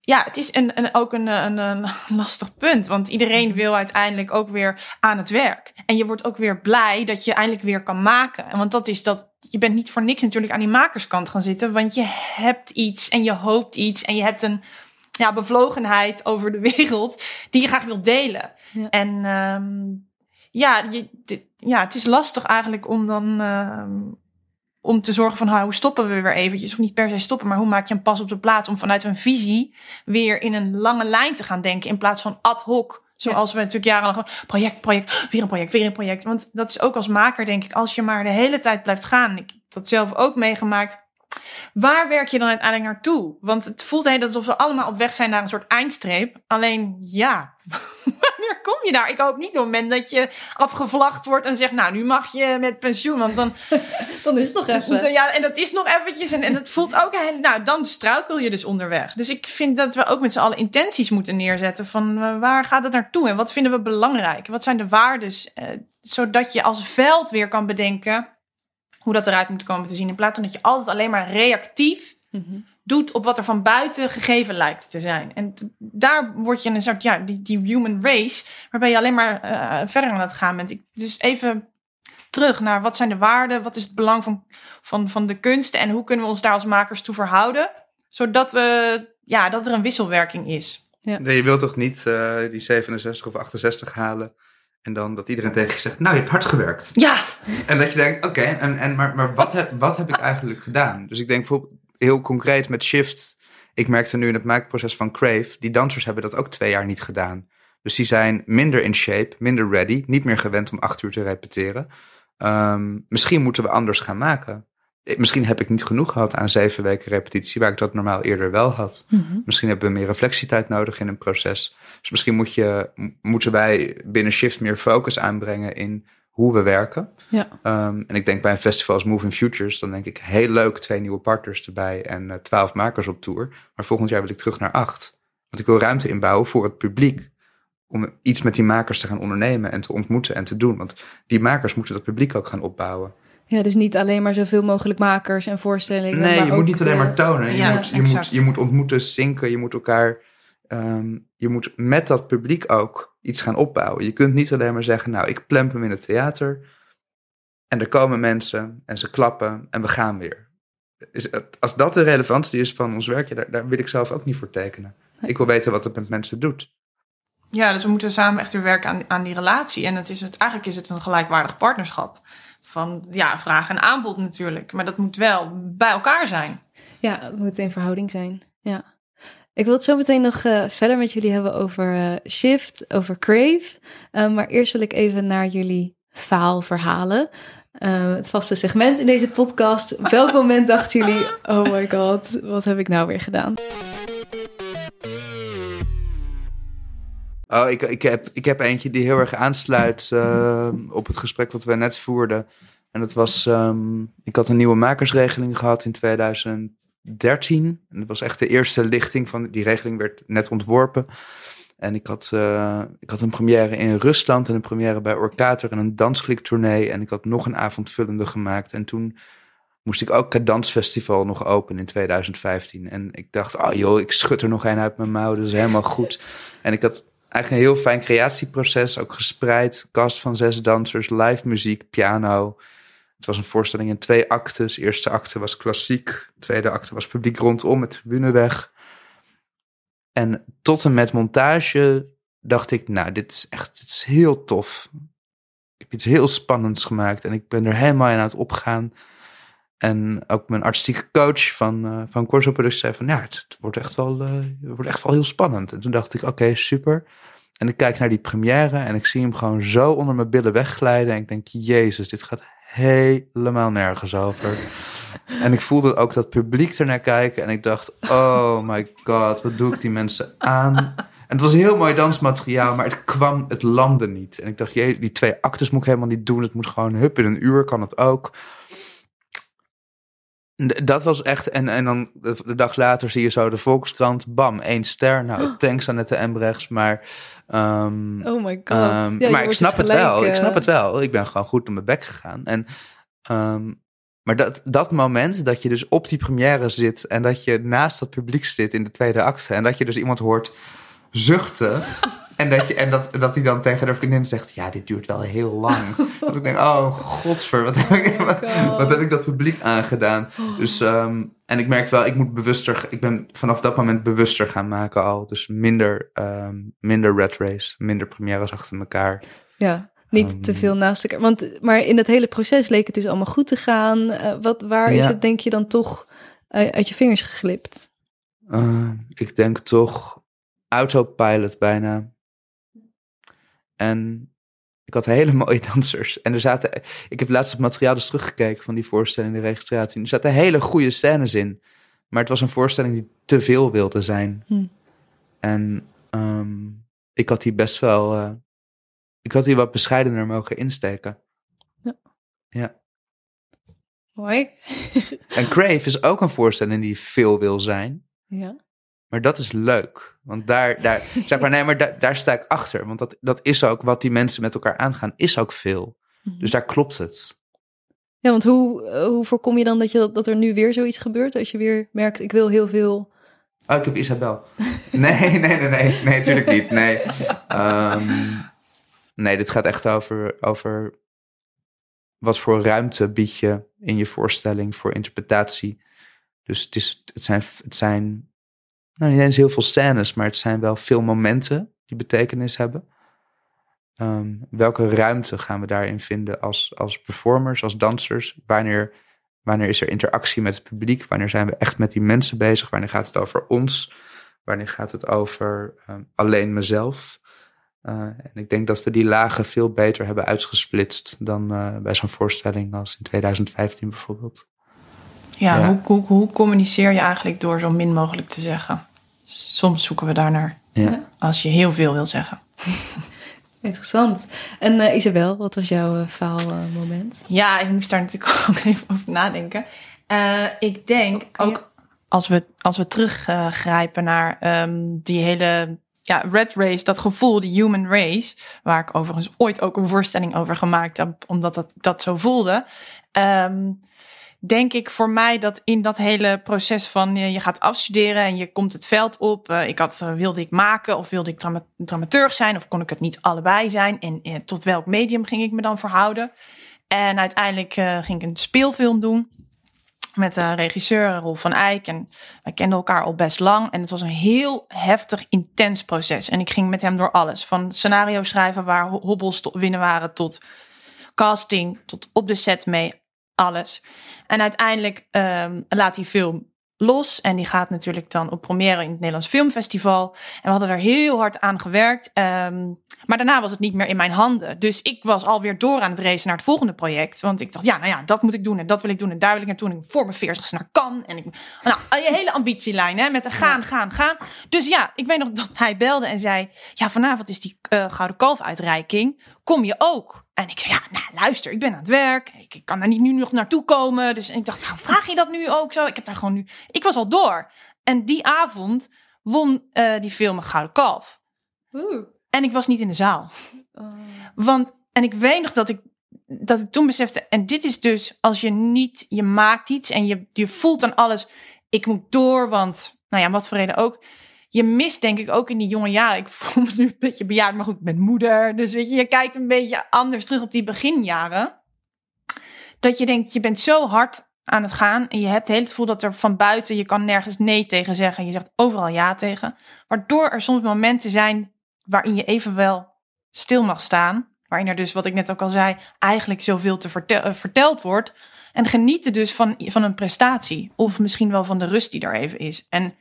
ja, het is een, een ook een, een, [LAUGHS] lastig punt. Want iedereen mhm. wil uiteindelijk ook weer aan het werk. En je wordt ook weer blij dat je eindelijk weer kan maken. Want dat is dat. Je bent niet voor niks natuurlijk aan die makerskant gaan zitten. Want je hebt iets en je hoopt iets. En je hebt een ja, bevlogenheid over de [LAUGHS] wereld die je graag wilt delen. En ehm, ja, je, ja, het is lastig eigenlijk om dan. Ehm, om te zorgen van hoe stoppen we weer eventjes. Of niet per se stoppen, maar hoe maak je een pas op de plaats om vanuit een visie weer in een lange lijn te gaan denken. In plaats van ad hoc. Zoals we natuurlijk jarenlang project, project, weer een project, weer een project. Want dat is ook als maker, denk ik, als je maar de hele tijd blijft gaan. Ik heb dat zelf ook meegemaakt Waar werk je dan uiteindelijk naartoe? Want het voelt heel alsof we allemaal op weg zijn naar een soort eindstreep. Alleen ja, [LAUGHS] wanneer kom je daar? Ik hoop niet op het moment dat je afgevlacht wordt en zegt, nou nu mag je met pensioen. Want dan, [LAUGHS] dan is het nog even. Ja, en dat is nog eventjes. En, en dat voelt ook, heel, nou dan struikel je dus onderweg. Dus ik vind dat we ook met z'n allen intenties moeten neerzetten van eh, waar gaat het naartoe? En wat vinden we belangrijk? Wat zijn de waardes? Eh, zodat je als veld weer kan bedenken hoe dat eruit moet komen te zien. In plaats van dat je altijd alleen maar reactief mhm. doet op wat er van buiten gegeven lijkt te zijn. En daar word je een soort, ja, die, die human race, waarbij je alleen maar eh, verder aan het gaan bent. dus even terug naar wat zijn de waarden, wat is het belang van, van, van de kunst en hoe kunnen we ons daar als makers toe verhouden, zodat we, ja, dat er een wisselwerking is. Ja. Nee, je wilt toch niet eh, die 67 of 68 halen en dan dat iedereen tegen je zegt, nou, je hebt hard gewerkt. Ja. En dat je denkt, oké, en, en, maar, maar wat, heb, wat heb ik eigenlijk gedaan? Dus ik denk bijvoorbeeld heel concreet met Shift. Ik merkte nu in het maakproces van Crave, die dansers hebben dat ook twee jaar niet gedaan. Dus die zijn minder in shape, minder ready, niet meer gewend om acht uur te repeteren. Ehm, misschien moeten we anders gaan maken. Misschien heb ik niet genoeg gehad aan zeven weken repetitie, waar ik dat normaal eerder wel had. Mhm. Misschien hebben we meer reflectietijd nodig in een proces. Dus misschien moet je, moeten wij binnen Shift meer focus aanbrengen in hoe we werken. Ja. Ehm, en ik denk bij een festival als Moving Futures, dan denk ik heel leuk twee nieuwe partners erbij en eh, twaalf makers op tour. Maar volgend jaar wil ik terug naar acht. Want ik wil ruimte inbouwen voor het publiek. Om iets met die makers te gaan ondernemen en te ontmoeten en te doen. Want die makers moeten dat publiek ook gaan opbouwen. Ja, dus niet alleen maar zoveel mogelijk makers en voorstellingen. Nee, je moet niet alleen eh, maar tonen. Je, moet, je, moet, je moet ontmoeten, zinken, je moet elkaar. Ehm, je moet met dat publiek ook iets gaan opbouwen. Je kunt niet alleen maar zeggen, nou, ik plemp hem in het theater. En er komen mensen en ze klappen en we gaan weer. Is, als dat de relevantie is van ons werkje, daar, daar wil ik zelf ook niet voor tekenen. Ik wil weten wat het met mensen doet. Ja, dus we moeten samen echt weer werken aan, aan die relatie. En het is het, eigenlijk is het een gelijkwaardig partnerschap van ja, vraag en aanbod natuurlijk. Maar dat moet wel bij elkaar zijn. Ja, het moet in verhouding zijn. Ja. Ik wil het zo meteen nog eh, verder met jullie hebben over eh, Shift, over Crave. Ehm, maar eerst wil ik even naar jullie faalverhalen. Ehm, het vaste segment in deze podcast. Op welk moment dachten jullie: [LAUGHS] oh my god, wat heb ik nou weer gedaan? Oh, ik, ik, heb, ik heb eentje die heel erg aansluit eh, op het gesprek wat we net voerden. En dat was, ehm, ik had een nieuwe makersregeling gehad in 2013. En dat was echt de eerste lichting van, die regeling werd net ontworpen. En ik had, eh, ik had een première in Rusland en een première bij Orkater en een danskliktournee. En ik had nog een avondvullende gemaakt. En toen moest ik ook het dansfestival nog open in 2015. En ik dacht, oh joh, ik schud er nog een uit mijn mouw, dat is helemaal goed. [LAUGHS] En ik had eigenlijk een heel fijn creatieproces. Ook gespreid, cast van zes dansers, live muziek, piano. Het was een voorstelling in twee actes. De eerste acte was klassiek, de tweede acte was publiek rondom met tribune weg. En tot en met montage dacht ik, nou, dit is echt dit is heel tof. Ik heb iets heel spannends gemaakt en ik ben er helemaal in aan het opgaan. En ook mijn artistieke coach van, uh, van Corso Productie zei van... ja, het, wordt echt wel, eh, het wordt echt wel heel spannend. En toen dacht ik, oké, super. En ik kijk naar die première en ik zie hem gewoon zo onder mijn billen wegglijden. En ik denk, jezus, dit gaat helemaal nergens over. [LAUGHS] En ik voelde ook dat publiek ernaar kijken. En ik dacht, oh my god, wat doe ik die mensen aan? En het was heel mooi dansmateriaal, maar het kwam, het landde niet. En ik dacht, jee, die twee actes moet ik helemaal niet doen. Het moet gewoon hup, in een uur kan het ook. Dat was echt, en, en dan de dag later zie je zo de Volkskrant, bam, één ster. Nou, oh. thanks aan het Embrechts, maar... Ehm, oh my god. Ehm, ja, maar ik dus snap het wel, ik snap eh, het wel. Ik ben gewoon goed op mijn bek gegaan. En, ehm, maar dat, dat moment dat je dus op die première zit en dat je naast dat publiek zit in de tweede acte en dat je dus iemand hoort zuchten. En dat, je, en dat, dat hij dan tegen de vriendin zegt: Ja, dit duurt wel heel lang. dat [LAUGHS] ik denk: Oh, godsver, wat heb, ik, wat, oh heb ik dat publiek aangedaan? Dus, ehm, en ik merk wel, ik moet bewuster, ik ben vanaf dat moment bewuster gaan maken al. Dus minder, ehm, minder red race, minder premières achter elkaar. Ja. Niet te ehm. veel naast elkaar. Want, maar in dat hele proces leek het dus allemaal goed te gaan. Eh, wat, waar is het, denk je, dan toch eh, uit je vingers geglipt? ik denk toch autopilot bijna. En ik had hele [LAUGHS] mooie dansers. En er zaten, ik heb laatst het materiaal dus teruggekeken van die voorstelling, de registratie. er zaten hele goede scènes in. Maar het was een voorstelling die te veel wilde zijn. Hm. En ehm, ik had die best wel. Eh, ik had die wat bescheidener mogen insteken. Ja. ja. Mooi. en Crave is ook een voorstelling die veel wil zijn. Ja. Maar dat is leuk. Want daar, daar [LAUGHS] zeg maar, nee, maar daar, daar sta ik achter. Want dat, dat is ook wat die mensen met elkaar aangaan, is ook veel. Mhm. Dus daar klopt het. Ja, want hoe, eh, hoe voorkom je dan dat, je, dat er nu weer zoiets gebeurt? Als je weer merkt, ik wil heel veel. Oh, ik heb Isabel. Nee, [LAUGHS] nee, nee, nee, nee, natuurlijk niet. Nee. Ehm, nee, dit gaat echt over, over wat voor ruimte bied je in je voorstelling voor interpretatie. Dus het, is, het, zijn, het zijn nou, niet eens heel veel scènes, maar het zijn wel veel momenten die betekenis hebben. Ehm, welke ruimte gaan we daarin vinden als, als performers, als dansers? Wanneer, wanneer is er interactie met het publiek? Wanneer zijn we echt met die mensen bezig? Wanneer gaat het over ons? Wanneer gaat het over ehm, alleen mezelf? Eh, en ik denk dat we die lagen veel beter hebben uitgesplitst dan eh, bij zo'n voorstelling als in 2015 bijvoorbeeld. Ja, ja. Hoe, hoe, hoe communiceer je eigenlijk door zo min mogelijk te zeggen? soms zoeken we daarnaar. Ja. Als je heel veel wil zeggen. [LAUGHS] Interessant. En eh, Isabel, wat was jouw faalmoment? Eh, eh, ja, ik moest daar natuurlijk [LAUGHS] ook even over nadenken. ik denk oh, ook als we, als we teruggrijpen naar ehm, die hele ja, red race, dat gevoel, de human race, waar ik overigens ooit ook een voorstelling over gemaakt heb, omdat dat, dat zo voelde. Ehm, denk ik voor mij dat in dat hele proces van eh, je gaat afstuderen en je komt het veld op. Eh, ik had, eh, wilde ik maken of wilde ik dramaturg zijn of kon ik het niet allebei zijn? En tot welk medium ging ik me dan verhouden? En uiteindelijk ging ik een speelfilm doen met de regisseur Rolf van Eyck. En wij kenden elkaar al best lang. En het was een heel heftig, intens proces. En ik ging met hem door alles. Van scenario schrijven waar hobbels winnen waren tot casting, tot op de set mee alles. En uiteindelijk ehm, laat die film los. En die gaat natuurlijk dan op première in het Nederlands Filmfestival. En we hadden daar heel hard aan gewerkt. Ehm, maar daarna was het niet meer in mijn handen. Dus ik was alweer door aan het racen naar het volgende project. Want ik dacht, ja, nou ja, dat moet ik doen en dat wil ik doen. En duidelijk naartoe. En ik voor mijn veertigste naar kan. En ik, nou, je hele ambitielijn, hè, met de gaan, gaan, gaan. Dus ja, ik weet nog dat hij belde en zei... Ja, vanavond is die eh, Gouden Kalf uitreiking. Kom je ook? En ik zei, ja, nou luister, ik ben aan het werk. Ik, kan daar niet nu nog naartoe komen. Dus ik dacht, vraag je dat nu ook zo? Ik heb daar gewoon nu... Ik was al door. En die avond won eh, die film een Gouden Kalf. Oeh. En ik was niet in de zaal. Oh. Want, en ik weet nog dat ik, dat ik toen besefte... En dit is dus als je niet... Je maakt iets en je, je voelt aan alles... Ik moet door, want... Nou ja, wat voor reden ook je mist denk ik ook in die jonge jaren. Ik voel me nu een beetje bejaard, maar goed, met moeder. Dus weet je, je kijkt een beetje anders terug op die beginjaren. Dat je denkt, je bent zo hard aan het gaan. En je hebt het hele gevoel dat er van buiten, je kan nergens nee tegen zeggen. Je zegt overal ja tegen. Waardoor er soms momenten zijn waarin je even wel stil mag staan. Waarin er dus, wat ik net ook al zei, eigenlijk zoveel te eh, verteld wordt. En genieten dus van, van een prestatie. Of misschien wel van de rust die daar even is. En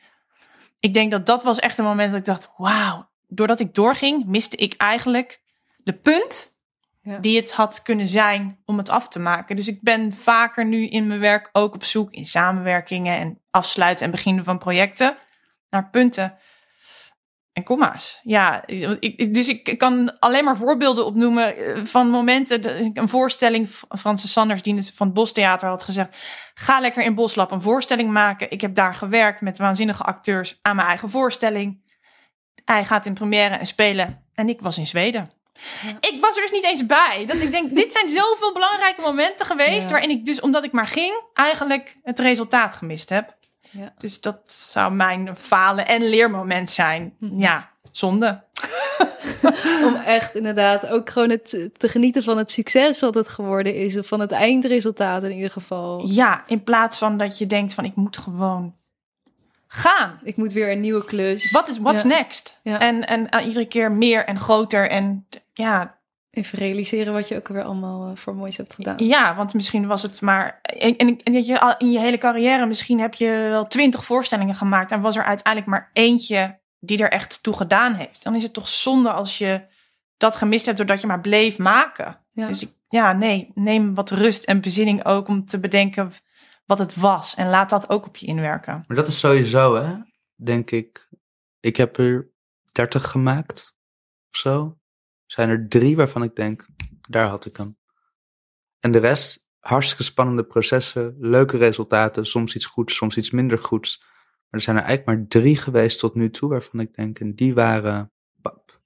ik denk dat dat was echt een moment dat ik dacht, wauw, doordat ik doorging, miste ik eigenlijk de punt die het had kunnen zijn om het af te maken. Dus ik ben vaker nu in mijn werk ook op zoek in samenwerkingen en afsluiten en beginnen van projecten naar punten en komma's. Ja, dus ik, kan alleen maar voorbeelden opnoemen eh, van momenten. Een voorstelling van Frans Sanders, die dus van het theater had gezegd: Ga lekker in Boslap een voorstelling maken. Ik heb daar gewerkt met waanzinnige acteurs aan mijn eigen voorstelling. Hij gaat in première en spelen. En ik was in Zweden. Ik was er dus niet eens bij. Dat ik denk, [LAUGHS] dit zijn zoveel belangrijke momenten geweest. waarin ik dus, omdat ik maar ging, eigenlijk het resultaat gemist heb. Ja. Dus dat zou mijn falen en leermoment zijn. Mhm. Ja, zonde. [LAUGHS] Om echt inderdaad ook gewoon het, te genieten van het succes wat het geworden is. Of van het eindresultaat in ieder geval. Ja, in plaats van dat je denkt van ik moet gewoon gaan. Ik moet weer een nieuwe klus. Wat is what's next? En, en, en eh, iedere keer meer en groter. En ja, Even realiseren wat je ook weer allemaal eh, voor moois hebt gedaan. Ja, want misschien was het maar. En, en, je, in je hele carrière, misschien heb je wel twintig voorstellingen gemaakt. En was er uiteindelijk maar eentje die er echt toe gedaan heeft. Dan is het toch zonde als je dat gemist hebt doordat je maar bleef maken. Dus ik, ja, nee, neem wat rust en bezinning ook om te bedenken wat het was. En laat dat ook op je inwerken. Maar dat is sowieso, hè? Denk ik. Ik heb er 30 gemaakt of zo zijn er drie waarvan ik denk, daar had ik hem. En de rest, hartstikke spannende processen, leuke resultaten, soms iets goeds, soms iets minder goeds. Maar er zijn er eigenlijk maar drie geweest tot nu toe waarvan ik denk, en die waren pap,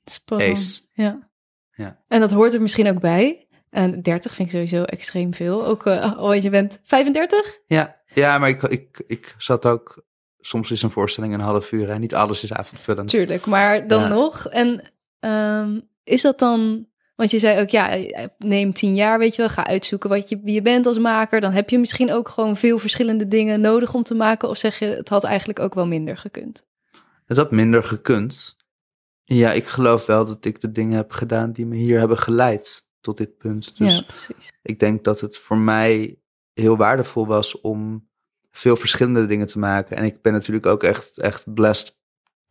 Ja. ja. En dat hoort er misschien ook bij. En 30 vind ik sowieso extreem veel. Ook uh, eh, oh, al je bent 35? Ja, ja maar ik, ik, ik zat ook... Soms is een voorstelling een half uur en niet alles is avondvullend. Tuurlijk, maar dan nog. En ehm, is dat dan want je zei ook, ja, eh, neem tien jaar, weet je wel, ga uitzoeken wat je, wie je bent als maker. Dan heb je misschien ook gewoon veel verschillende dingen nodig om te maken. Of zeg je, het had eigenlijk ook wel minder gekund? Het had minder gekund. Ja, ik geloof wel dat ik de dingen heb gedaan die me hier hebben geleid tot dit punt. Dus ja, precies. ik denk dat het voor mij heel waardevol was om veel verschillende dingen te maken. En ik ben natuurlijk ook echt, echt blessed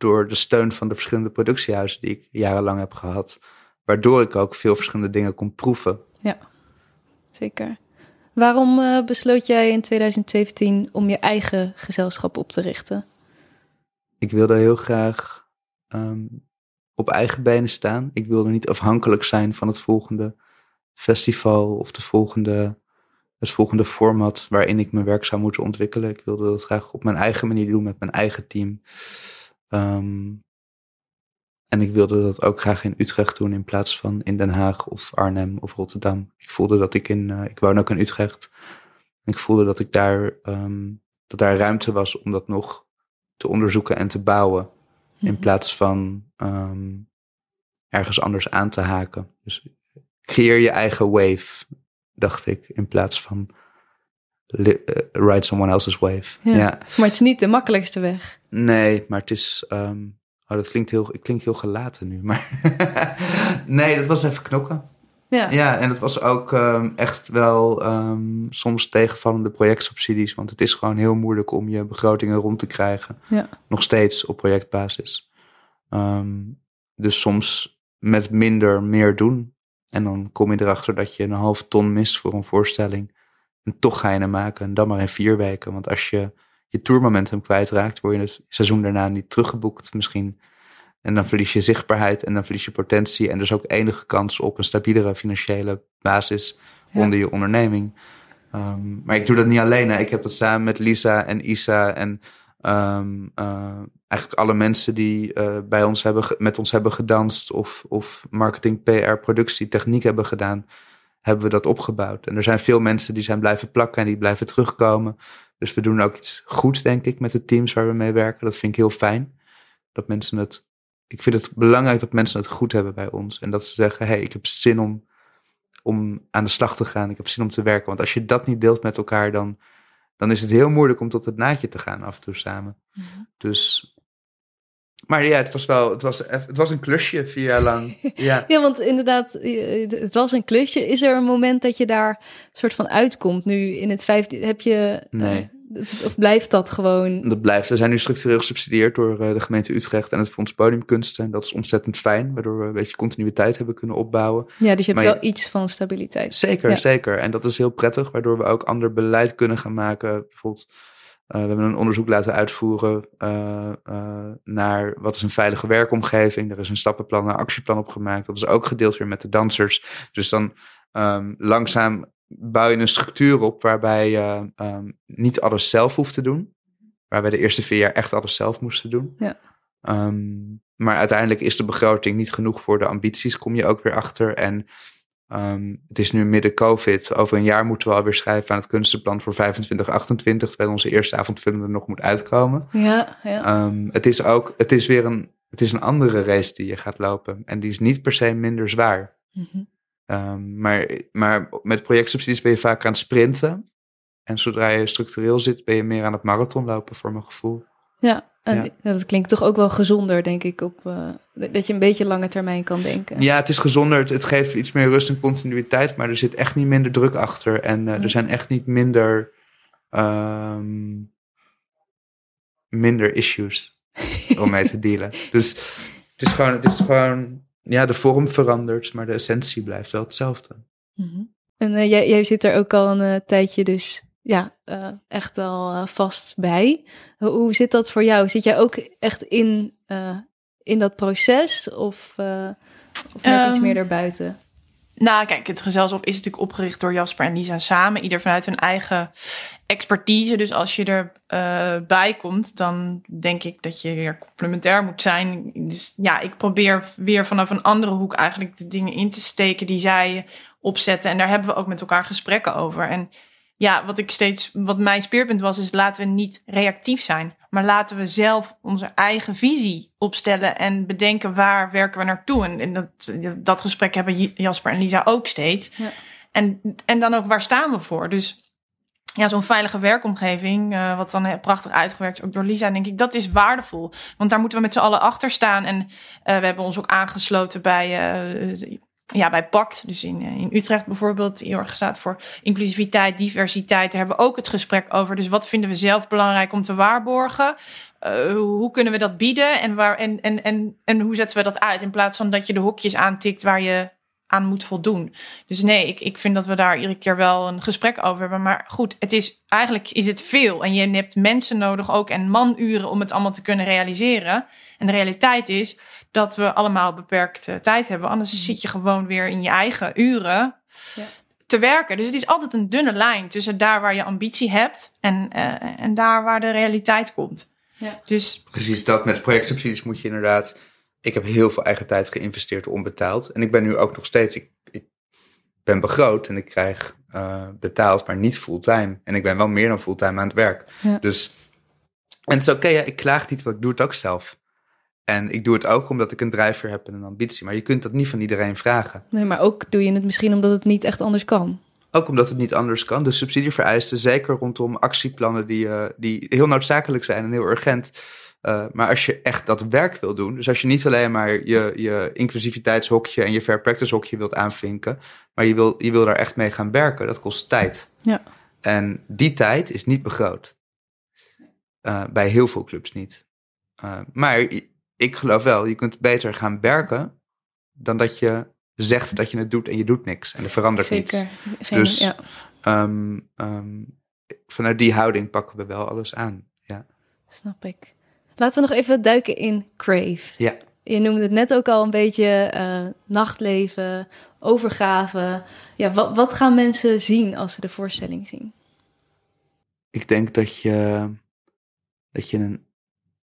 door de steun van de verschillende productiehuizen die ik jarenlang heb gehad. Waardoor ik ook veel verschillende dingen kon proeven. Ja, zeker. Waarom eh, besloot jij in 2017 om je eigen gezelschap op te richten? Ik wilde heel graag ehm, op eigen benen staan. Ik wilde niet afhankelijk zijn van het volgende festival of de volgende, het volgende format waarin ik mijn werk zou moeten ontwikkelen. Ik wilde dat graag op mijn eigen manier doen met mijn eigen team. Ehm, en ik wilde dat ook graag in Utrecht doen in plaats van in Den Haag of Arnhem of Rotterdam. Ik voelde dat ik in, eh, ik woon ook in Utrecht. Ik voelde dat ik daar, ehm, dat daar ruimte was om dat nog te onderzoeken en te bouwen. In mhm. plaats van ehm, ergens anders aan te haken. Dus creëer je eigen wave, dacht ik. In plaats van eh, ride someone else's wave. Ja. Maar het is niet de makkelijkste weg. Nee, maar het is. Ehm, oh, dat klinkt heel, ik klink heel gelaten nu. Maar [LAUGHS] nee, dat was even knokken. Ja. ja, en het was ook ehm, echt wel ehm, soms tegenvallende projectsubsidies. Want het is gewoon heel moeilijk om je begrotingen rond te krijgen. Ja. Nog steeds op projectbasis. dus soms met minder meer doen. En dan kom je erachter dat je een half ton mist voor een voorstelling en toch ga je hem maken. En dan maar in vier weken. Want als je je tourmomentum kwijtraakt, word je het seizoen daarna niet teruggeboekt misschien. En dan verlies je zichtbaarheid en dan verlies je potentie. En dus ook enige kans op een stabielere financiële basis onder je onderneming. Ehm, maar ik doe dat niet alleen. Ik heb dat samen met Lisa en Isa en ehm, eh, eigenlijk alle mensen die eh, bij ons hebben, met ons hebben gedanst of, of marketing, PR, productie, techniek hebben gedaan hebben we dat opgebouwd. En er zijn veel mensen die zijn blijven plakken en die blijven terugkomen. Dus we doen ook iets goeds, denk ik, met de teams waar we mee werken. Dat vind ik heel fijn. Dat mensen het. Ik vind het belangrijk dat mensen het goed hebben bij ons. En dat ze zeggen: hé, hey, ik heb zin om, om aan de slag te gaan. Ik heb zin om te werken. Want als je dat niet deelt met elkaar, dan, dan is het heel moeilijk om tot het naadje te gaan af en toe samen. Mhm. Dus maar ja, het was wel, het was, e- een klusje vier jaar lang. [LAUGHS] Ja, ja want inderdaad, eh, het was een klusje. Is er een moment dat je daar soort van uitkomt? Nu in het vijfde, heb je... Eh, nee. of blijft dat gewoon? Dat blijft. We zijn nu structureel gesubsidieerd door eh, de gemeente Utrecht en het Fonds Podiumkunsten. En dat is ontzettend fijn, waardoor we een beetje continuïteit hebben kunnen opbouwen. Ja, dus je hebt wel iets van stabiliteit. Zeker, zeker. En dat is heel prettig, waardoor we ook ander beleid kunnen gaan maken. Bijvoorbeeld eh, we hebben een onderzoek laten uitvoeren eh, eh, naar wat is een veilige werkomgeving. Er is een stappenplan, een actieplan opgemaakt. Dat is ook gedeeld weer met de dansers. Dus dan ehm, langzaam bouw je een structuur op waarbij je ehm, niet alles zelf hoeft te doen. Waarbij de eerste vier jaar echt alles zelf moesten doen. Ja. Ehm, maar uiteindelijk is de begroting niet genoeg voor de ambities, kom je ook weer achter. En Ehm, het is nu midden COVID. Over een jaar moeten we alweer schrijven aan het kunstenplan voor 25, 2028 Terwijl onze eerste avondfilm er nog moet uitkomen. Ja, ja. Ehm, het is ook, het is weer een, het is een andere race die je gaat lopen. En die is niet per se minder zwaar. Mhm. Ehm, maar, maar met projectsubsidies ben je vaak aan het sprinten. En zodra je structureel zit, ben je meer aan het marathon lopen, voor mijn gevoel. Ja, ja. Dat klinkt toch ook wel gezonder, denk ik, op, eh, dat je een beetje lange termijn kan denken. Ja, het is gezonder. Het geeft iets meer rust en continuïteit, maar er zit echt niet minder druk achter. En eh, er zijn echt niet minder, ehm, minder issues [LAUGHS] om mee te dealen. Dus het is gewoon, het is gewoon ja, de vorm verandert, maar de essentie blijft wel hetzelfde. Mhm. En eh, jij, jij, zit er ook al een tijdje dus ja, eh, echt al eh, vast bij. Hoe, zit dat voor jou? Zit jij ook echt in, eh, in dat proces of, of net um, iets ehm, meer daarbuiten? Nou, kijk, het gezelschap is natuurlijk opgericht door Jasper en Lisa samen, ieder vanuit hun eigen expertise. Dus als je erbij bij komt, dan denk ik dat je weer complementair moet zijn. Dus ja, ik probeer weer vanaf een andere hoek eigenlijk de dingen in te steken die zij opzetten. En daar hebben we ook met elkaar gesprekken over. En ja, wat ik steeds, wat mijn speerpunt was, is laten we niet reactief zijn. Maar laten we zelf onze eigen visie opstellen en bedenken waar werken we naartoe. En, en dat, dat gesprek hebben Jasper en Lisa ook steeds. Ja. En, en dan ook waar staan we voor? Dus ja, zo'n veilige werkomgeving, eh, wat dan eh, prachtig uitgewerkt is, ook door Lisa, denk ik, dat is waardevol. Want daar moeten we met z'n allen achter staan. En eh, we hebben ons ook aangesloten bij ja, bij PACT, dus in, eh, in Utrecht bijvoorbeeld, heel erg staat voor inclusiviteit, diversiteit, daar hebben we ook het gesprek over. Dus wat vinden we zelf belangrijk om te waarborgen? Eh, hoe kunnen we dat bieden en, waar, en, en, en, en hoe zetten we dat uit? In plaats van dat je de hokjes aantikt waar je aan moet voldoen. Dus nee, ik, ik vind dat we daar iedere keer wel een gesprek over hebben. Maar goed, het is, eigenlijk is het veel. En je hebt mensen nodig ook en manuren om het allemaal te kunnen realiseren. En de realiteit is dat we allemaal beperkte tijd hebben. Anders hmm. zit je gewoon weer in je eigen uren te werken. Dus het is altijd een dunne lijn tussen daar waar je ambitie hebt en, eh, en daar waar de realiteit komt. Ja. Dus... Precies dat, met projectsubsidies moet je inderdaad ik heb heel veel eigen tijd geïnvesteerd onbetaald. En ik ben nu ook nog steeds, ik, ik ben begroot en ik krijg eh, betaald, maar niet fulltime. En ik ben wel meer dan fulltime aan het werk. Dus, en het is oké, ja, ik klaag niet, want ik doe het ook zelf. En ik doe het ook omdat ik een drijfveer heb en een ambitie. Maar je kunt dat niet van iedereen vragen. Nee, maar ook doe je het misschien omdat het niet echt anders kan. Ook omdat het niet anders kan. De subsidievereisten, zeker rondom actieplannen die, eh, die heel noodzakelijk zijn en heel urgent eh, maar als je echt dat werk wil doen, dus als je niet alleen maar je, je inclusiviteitshokje en je fair practice hokje wilt aanvinken, maar je wil, je wil daar echt mee gaan werken, dat kost tijd. Ja. En die tijd is niet begroot. Eh, bij heel veel clubs niet. Eh, maar ik geloof wel, je kunt beter gaan werken dan dat je zegt dat je het doet en je doet niks en er verandert Zeker. niets. Zeker. Dus ja. Ehm, ehm, vanuit die houding pakken we wel alles aan. Ja. Snap ik. Laten we nog even duiken in Crave. Ja. Je noemde het net ook al een beetje eh, nachtleven, overgave. Ja, wat, wat gaan mensen zien als ze de voorstelling zien? Ik denk dat je, dat je een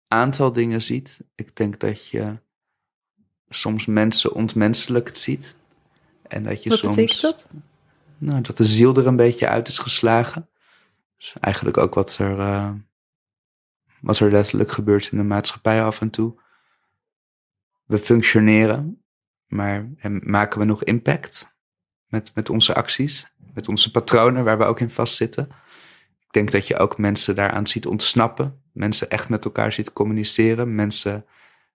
aantal dingen ziet. Ik denk dat je soms mensen ontmenselijkt ziet. En dat je wat soms. Betekent dat? Nou, dat de ziel er een beetje uit is geslagen. Dus eigenlijk ook wat er. Eh, wat er letterlijk gebeurt in de maatschappij af en toe. We functioneren, maar maken we nog impact met, met onze acties, met onze patronen waar we ook in vastzitten? Ik denk dat je ook mensen daaraan ziet ontsnappen, mensen echt met elkaar ziet communiceren, mensen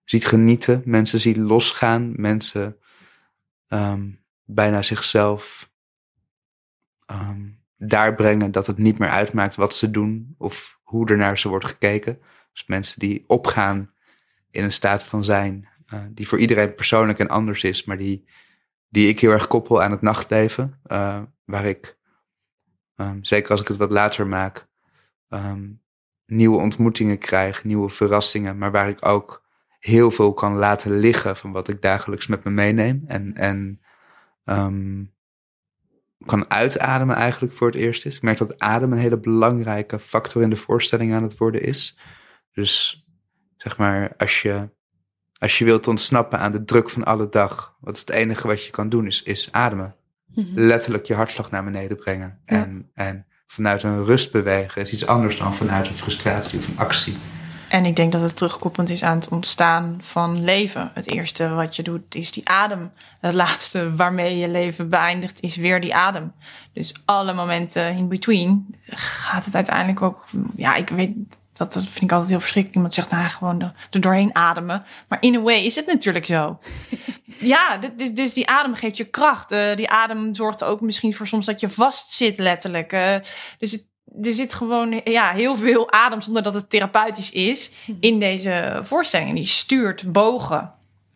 ziet genieten, mensen ziet losgaan, mensen ehm, bijna zichzelf ehm, daar brengen dat het niet meer uitmaakt wat ze doen of hoe er naar ze wordt gekeken. Dus mensen die opgaan in een staat van zijn, eh, die voor iedereen persoonlijk en anders is, maar die, die ik heel erg koppel aan het nachtleven. Eh, waar ik, ehm, zeker als ik het wat later maak, ehm, nieuwe ontmoetingen krijg, nieuwe verrassingen, maar waar ik ook heel veel kan laten liggen van wat ik dagelijks met me meeneem. En, en ehm, kan uitademen eigenlijk voor het eerst is. Ik merk dat adem een hele belangrijke factor in de voorstelling aan het worden is. Dus zeg maar, als je, als je wilt ontsnappen aan de druk van alle dag, wat het enige wat je kan doen, is, is ademen. Mhm. Letterlijk je hartslag naar beneden brengen. En, en vanuit een rust bewegen is iets anders dan vanuit een frustratie of een actie. En ik denk dat het terugkoppend is aan het ontstaan van leven. Het eerste wat je doet is die adem. Het laatste waarmee je leven beëindigt is weer die adem. Dus alle momenten in between gaat het uiteindelijk ook. Ja, ik weet. Dat dat vind ik altijd heel verschrikkelijk. Iemand zegt, nou, gewoon er, doorheen ademen. Maar in a way is het natuurlijk zo. [LAUGHS] ja, dus, dus die adem geeft je kracht. Eh, die adem zorgt ook misschien voor soms dat je vast zit, letterlijk. Eh, dus het, er zit gewoon ja, heel veel adem, zonder dat het therapeutisch is, mhm. in deze voorstelling. Die stuurt bogen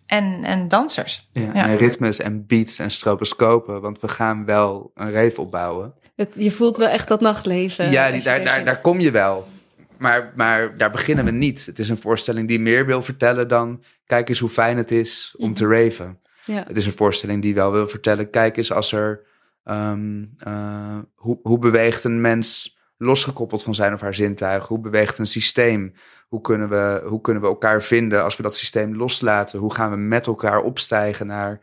en, en dansers. Ja, En ritmes en beats en stroboscopen, want we gaan wel een reef opbouwen. Het, je voelt wel echt dat nachtleven. Ja, eh, daar, daar, daar kom je wel. Maar, maar daar beginnen we niet. Het is een voorstelling die meer wil vertellen dan... kijk eens hoe fijn het is om mhm. te raven. Ja. Het is een voorstelling die wel wil vertellen... kijk eens als er... Ehm, eh, hoe, hoe beweegt een mens losgekoppeld van zijn of haar zintuigen? Hoe beweegt een systeem? Hoe kunnen we, hoe kunnen we elkaar vinden als we dat systeem loslaten? Hoe gaan we met elkaar opstijgen naar,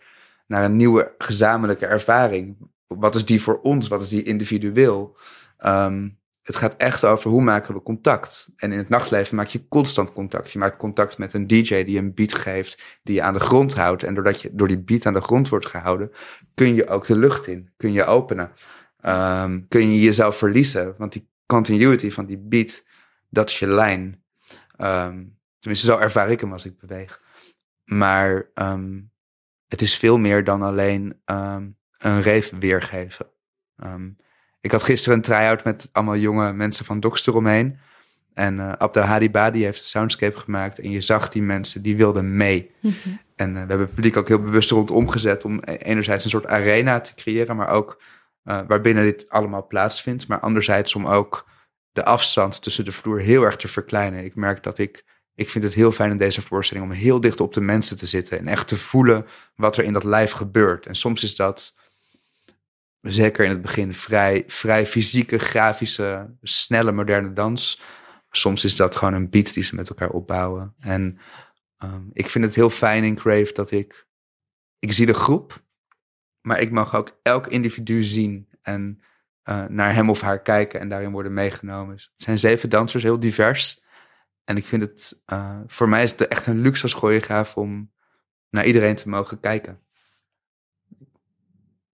naar een nieuwe gezamenlijke ervaring? Wat is die voor ons? Wat is die individueel? Ehm, het gaat echt over hoe maken we contact. En in het nachtleven maak je constant contact. Je maakt contact met een DJ die een beat geeft, die je aan de grond houdt. En doordat je door die beat aan de grond wordt gehouden, kun je ook de lucht in, kun je openen. Ehm, kun je jezelf verliezen. Want die continuity van die beat, dat is je lijn. Ehm, tenminste, zo ervaar ik hem als ik beweeg. Maar ehm, het is veel meer dan alleen een reef weergeven. ik had gisteren een try-out met allemaal jonge mensen van Dokster omheen. En uh, Abdel Hadibadi heeft de soundscape gemaakt. En je zag die mensen, die wilden mee. Mhm. En eh, we hebben het publiek ook heel bewust rondom gezet... om e-, enerzijds een soort arena te creëren... maar ook uh, waarbinnen dit allemaal plaatsvindt. Maar anderzijds om ook de afstand tussen de vloer heel erg te verkleinen. Ik merk dat ik, ik vind het heel fijn in deze voorstelling om heel dicht op de mensen te zitten en echt te voelen wat er in dat lijf gebeurt. En soms is dat, zeker in het begin, vrij, vrij fysieke, grafische, snelle, moderne dans. Soms is dat gewoon een beat die ze met elkaar opbouwen. En ehm, ik vind het heel fijn in Crave dat ik, ik zie de groep maar ik mag ook elk individu zien en eh, naar hem of haar kijken en daarin worden meegenomen. Dus het zijn zeven dansers, heel divers. En ik vind het, eh, voor mij is het echt een luxe als choreograaf om naar iedereen te mogen kijken.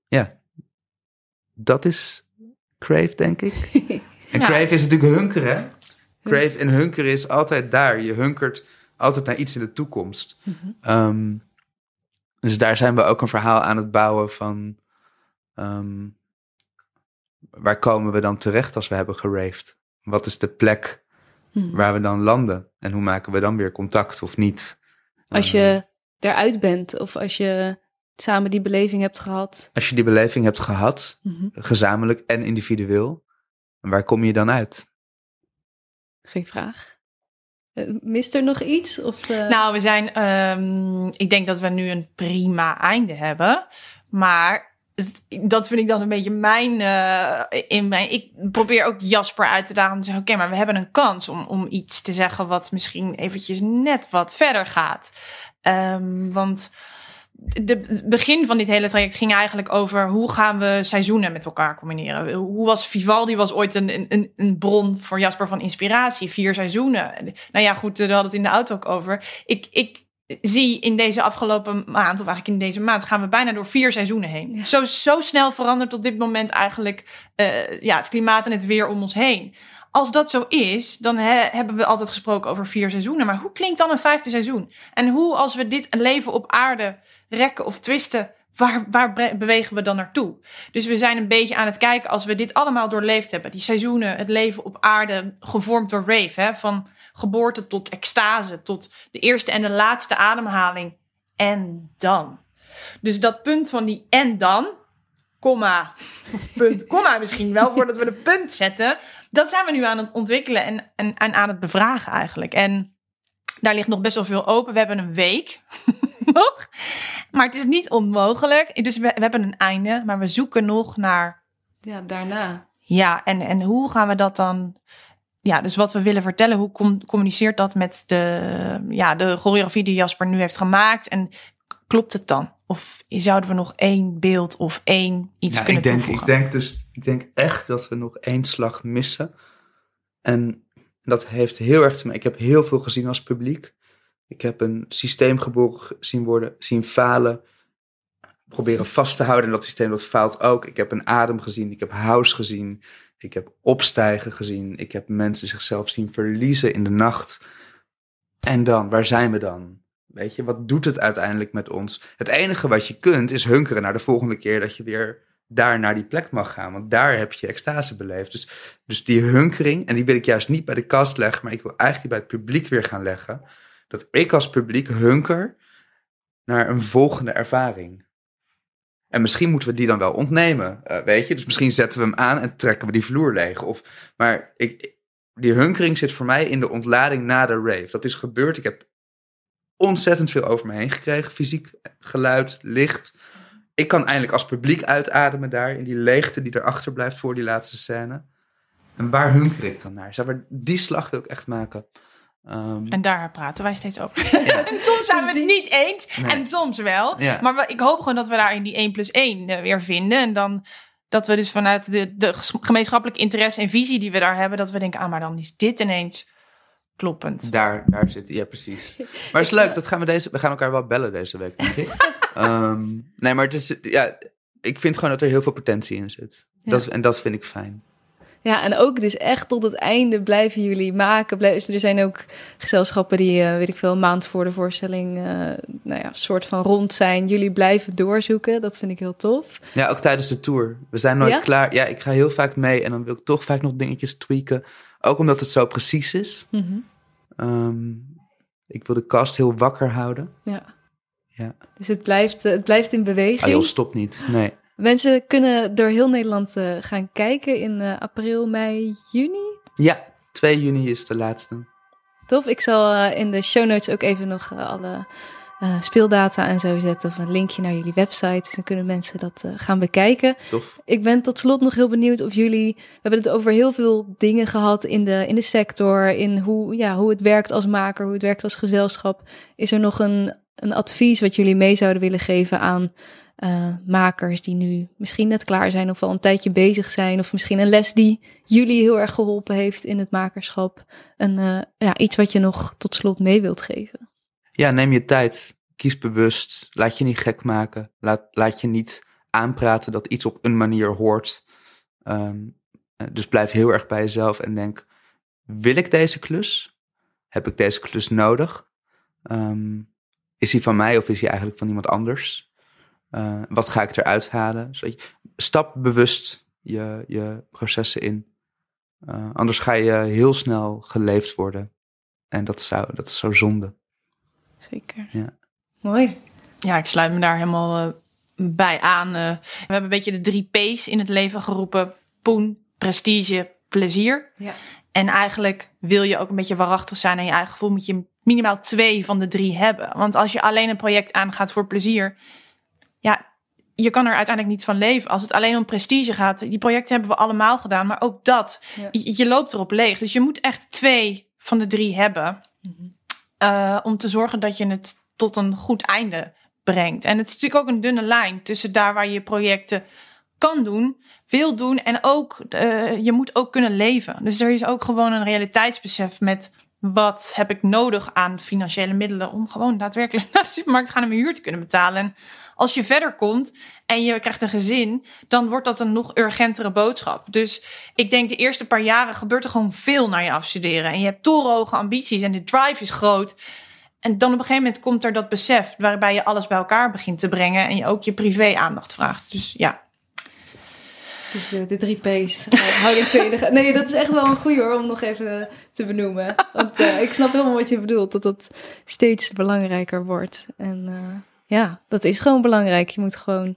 Ja, dat is Crave, denk ik. [LAUGHS] en Crave is natuurlijk hunkeren. Crave en hunkeren is altijd daar. Je hunkert altijd naar iets in de toekomst. Mm dus daar zijn we ook een verhaal aan het bouwen van. Ehm, waar komen we dan terecht als we hebben geraved? Wat is de plek hmm. waar we dan landen? En hoe maken we dan weer contact of niet? Als je ehm, eruit bent of als je samen die beleving hebt gehad. Als je die beleving hebt gehad, mhm. gezamenlijk en individueel, waar kom je dan uit? Geen vraag. Eh, mist er nog iets? Of, eh? Nou, we zijn. Ehm, ik denk dat we nu een prima einde hebben. Maar dat vind ik dan een beetje mijn. Eh, in mijn ik probeer ook Jasper uit te dagen. Te zeggen: Oké, maar we hebben een kans om, om iets te zeggen. wat misschien eventjes net wat verder gaat. Ehm, want de begin van dit hele traject ging eigenlijk over hoe gaan we seizoenen met elkaar combineren. Hoe was Vivaldi was ooit een, een, een bron voor Jasper van inspiratie. Vier seizoenen. Nou ja, goed, eh, daar hadden het in de auto ook over. Ik, ik zie in deze afgelopen maand, of eigenlijk in deze maand, gaan we bijna door vier seizoenen heen. Zo, zo snel verandert op dit moment eigenlijk eh, ja, het klimaat en het weer om ons heen. Als dat zo is, dan hebben we altijd gesproken over vier seizoenen. Maar hoe klinkt dan een vijfde seizoen? En hoe als we dit leven op aarde rekken of twisten. Waar, waar bewegen we dan naartoe? Dus we zijn een beetje aan het kijken als we dit allemaal doorleefd hebben. Die seizoenen, het leven op aarde, gevormd door Rave. Hè? Van geboorte tot extase, tot de eerste en de laatste ademhaling. En dan. Dus dat punt van die en dan, komma, of punt, [LAUGHS] komma misschien wel, voordat we de punt zetten. Dat zijn we nu aan het ontwikkelen en, en, en aan het bevragen eigenlijk. En daar ligt nog best wel veel open. We hebben een week. [LAUGHS] nog. Maar het is niet onmogelijk. Dus we, hebben een einde, maar we zoeken nog naar. Ja, daarna. Ja, en, en hoe gaan we dat dan ja, dus wat we willen vertellen, hoe communiceert dat met de, ja, de choreografie die Jasper nu heeft gemaakt? En klopt het dan? Of zouden we nog één beeld of één iets ja, nou, kunnen ik denk, toevoegen? Ik denk, dus, ik denk echt dat we nog één slag missen. En dat heeft heel erg te maken. Ik heb heel veel gezien als publiek. Ik heb een systeem geboren zien worden, zien falen. Proberen vast te houden in dat systeem dat faalt ook. Ik heb een adem gezien, ik heb house gezien, ik heb opstijgen gezien. Ik heb mensen zichzelf zien verliezen in de nacht. En dan, waar zijn we dan? Weet je, wat doet het uiteindelijk met ons? Het enige wat je kunt is hunkeren naar de volgende keer dat je weer daar naar die plek mag gaan. Want daar heb je extase beleefd. Dus, dus die hunkering, en die wil ik juist niet bij de kast leggen, maar ik wil eigenlijk bij het publiek weer gaan leggen dat ik als publiek hunker naar een volgende ervaring. En misschien moeten we die dan wel ontnemen, eh, weet je? Dus misschien zetten we hem aan en trekken we die vloer leeg. Of, maar ik, die hunkering zit voor mij in de ontlading na de rave. Dat is gebeurd. Ik heb ontzettend veel over me heen gekregen. Fysiek, geluid, licht. Ik kan eindelijk als publiek uitademen daar. In die leegte die erachter blijft voor die laatste scène. En waar hunker ik dan naar? Zeg maar, die slag wil ik echt maken. Ehm, en daar praten wij steeds over. Ja. [LAUGHS] soms zijn dus we het niet eens en soms wel. Maar ik hoop gewoon dat we daar in die 1 plus 1 eh, weer vinden. En dan dat we dus vanuit de, de gemeenschappelijke interesse en visie die we daar hebben, dat we denken, ah, maar dan is dit ineens kloppend. Daar, daar zit, ja, precies. [LAUGHS] Maar het is leuk, eh, dat gaan we, deze, we gaan elkaar wel bellen deze week, denk ik. [LAUGHS] Ehm, nee, maar het ja, ik vind gewoon dat er heel veel potentie in zit. Dat, en dat vind ik fijn. Ja, en ook dus echt tot het einde blijven jullie maken. Dus er zijn ook gezelschappen die, eh, weet ik veel, een maand voor de voorstelling, uh, nou ja, soort van rond zijn. Jullie blijven doorzoeken. Dat vind ik heel tof. Ja, ook tijdens de tour. We zijn nooit klaar. Ja, ik ga heel vaak mee en dan wil ik toch vaak nog dingetjes tweaken. Ook omdat het zo precies is. Mm -hmm. ik wil de kast heel wakker houden. Ja. ja. Dus het blijft, eh, het blijft in beweging. Ah, joh, stop niet. Nee. Mensen kunnen door heel Nederland eh, gaan kijken in eh, april, mei, juni. Ja, 2 juni is de laatste. Tof, ik zal eh, in de show notes ook even nog alle speeldata en zo zetten. Of een linkje naar jullie website. Dus dan kunnen mensen dat gaan bekijken. Tof. Ik ben tot slot nog heel benieuwd of jullie. We hebben het over heel veel dingen gehad in de, in de sector. In hoe, ja, hoe het werkt als maker, hoe het werkt als gezelschap. Is er nog een, een advies wat jullie mee zouden willen geven aan eh, makers die nu misschien net klaar zijn of al een tijdje bezig zijn. Of misschien een les die jullie heel erg geholpen heeft in het makerschap. En eh, ja, iets wat je nog tot slot mee wilt geven. Ja, neem je tijd. Kies bewust. Laat je niet gek maken. Laat, laat je niet aanpraten dat iets op een manier hoort. Ehm, eh, dus blijf heel erg bij jezelf en denk: wil ik deze klus? Heb ik deze klus nodig? Ehm, is die van mij of is die eigenlijk van iemand anders? Eh, wat ga ik eruit halen? Zodat dus je stapbewust je, je processen in. Eh, anders ga je heel snel geleefd worden. En dat, zou, dat is zo zonde. Zeker. Ja. Mooi. Ja, ik sluit me daar helemaal eh, bij aan. we hebben een beetje de drie P's in het leven geroepen. Poen, prestige, plezier. Ja. En eigenlijk wil je ook een beetje waarachtig zijn aan je eigen gevoel. Moet je minimaal twee van de drie hebben. Want als je alleen een project aangaat voor plezier je kan er uiteindelijk niet van leven als het alleen om prestige gaat. Die projecten hebben we allemaal gedaan, maar ook dat. Je, loopt erop leeg. Dus je moet echt twee van de drie hebben. Mhm. Eh, om te zorgen dat je het tot een goed einde brengt. En het is natuurlijk ook een dunne lijn tussen daar waar je projecten kan doen, wil doen en ook eh, je moet ook kunnen leven. Dus er is ook gewoon een realiteitsbesef met wat heb ik nodig aan financiële middelen om gewoon daadwerkelijk [LAUGHS] naar de supermarkt te gaan en mijn huur te kunnen betalen. En als je verder komt en je krijgt een gezin, dan wordt dat een nog urgentere boodschap. Dus ik denk de eerste paar jaren gebeurt er gewoon veel naar je afstuderen. En je hebt torenhoge ambities en de drive is groot. En dan op een gegeven moment komt er dat besef waarbij je alles bij elkaar begint te brengen en je ook je privé aandacht vraagt. Dus ja. Dus de, eh, de drie P's. Eh, Houding tweede. Nee, dat is echt wel een goede hoor om nog even eh, te benoemen. Want ik snap helemaal wat je bedoelt. Dat dat steeds belangrijker wordt. En ja, dat is gewoon belangrijk. Je moet gewoon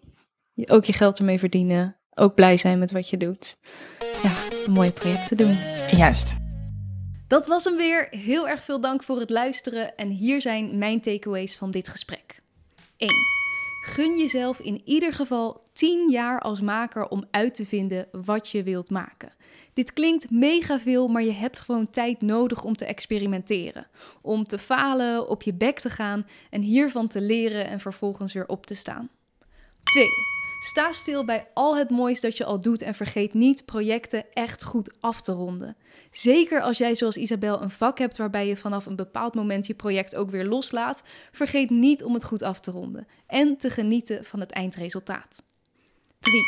ook je geld ermee verdienen. Ook blij zijn met wat je doet. Ja, mooie projecten doen. Juist. Dat was hem weer. Heel erg veel dank voor het luisteren. En hier zijn mijn takeaways van dit gesprek. 1. Gun jezelf in ieder geval 10 jaar als maker om uit te vinden wat je wilt maken. Dit klinkt mega veel, maar je hebt gewoon tijd nodig om te experimenteren. Om te falen, op je bek te gaan en hiervan te leren en vervolgens weer op te staan. 2. Sta stil bij al het moois dat je al doet en vergeet niet projecten echt goed af te ronden. Zeker als jij zoals Isabel een vak hebt waarbij je vanaf een bepaald moment je project ook weer loslaat, vergeet niet om het goed af te ronden en te genieten van het eindresultaat. 3.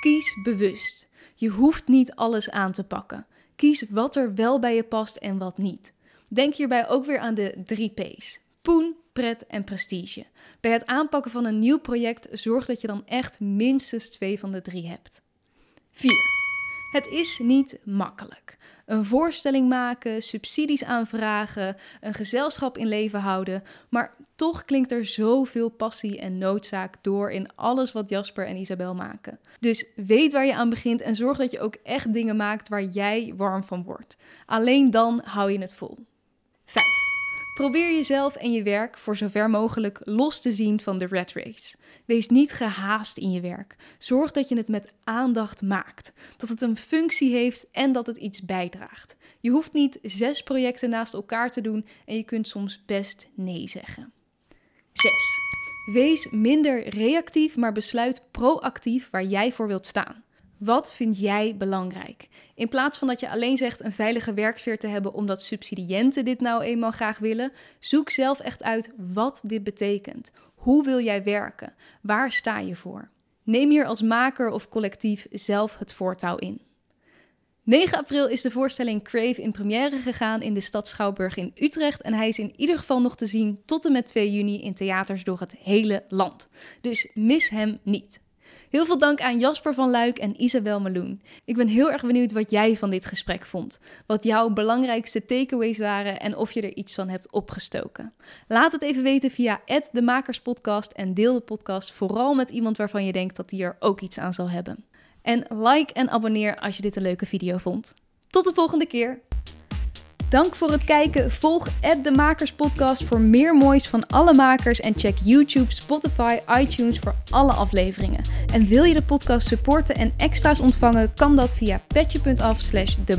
Kies bewust. Je hoeft niet alles aan te pakken. Kies wat er wel bij je past en wat niet. Denk hierbij ook weer aan de 3 P's. Poen, pret en prestige. Bij het aanpakken van een nieuw project zorg dat je dan echt minstens twee van de drie hebt. 4. Het is niet makkelijk. Een voorstelling maken, subsidies aanvragen, een gezelschap in leven houden, maar toch klinkt er zoveel passie en noodzaak door in alles wat Jasper en Isabel maken. Dus weet waar je aan begint en zorg dat je ook echt dingen maakt waar jij warm van wordt. Alleen dan hou je het vol. Probeer jezelf en je werk voor zover mogelijk los te zien van de rat race. Wees niet gehaast in je werk. Zorg dat je het met aandacht maakt. Dat het een functie heeft en dat het iets bijdraagt. Je hoeft niet zes projecten naast elkaar te doen en je kunt soms best nee zeggen. 6. Wees minder reactief, maar besluit proactief waar jij voor wilt staan. Wat vind jij belangrijk? In plaats van dat je alleen zegt een veilige werksfeer te hebben omdat subsidiënten dit nou eenmaal graag willen, zoek zelf echt uit wat dit betekent. Hoe wil jij werken? Waar sta je voor? Neem hier als maker of collectief zelf het voortouw in. 9 april is de voorstelling Crave in première gegaan in de stad Schouwburg in Utrecht. En hij is in ieder geval nog te zien tot en met 2 juni in theaters door het hele land. Dus mis hem niet. Heel veel dank aan Jasper van Luik en Isabel Meloen. Ik ben heel erg benieuwd wat jij van dit gesprek vond. Wat jouw belangrijkste takeaways waren en of je er iets van hebt opgestoken. Laat het even weten via de Makerspodcast en deel de podcast vooral met iemand waarvan je denkt dat die er ook iets aan zal hebben. En like en abonneer als je dit een leuke video vond. Tot de volgende keer! Dank voor het kijken. Volg de Makers voor meer moois van alle makers. En check YouTube, Spotify, iTunes voor alle afleveringen. En wil je de podcast supporten en extra's ontvangen, kan dat via petje.af slash de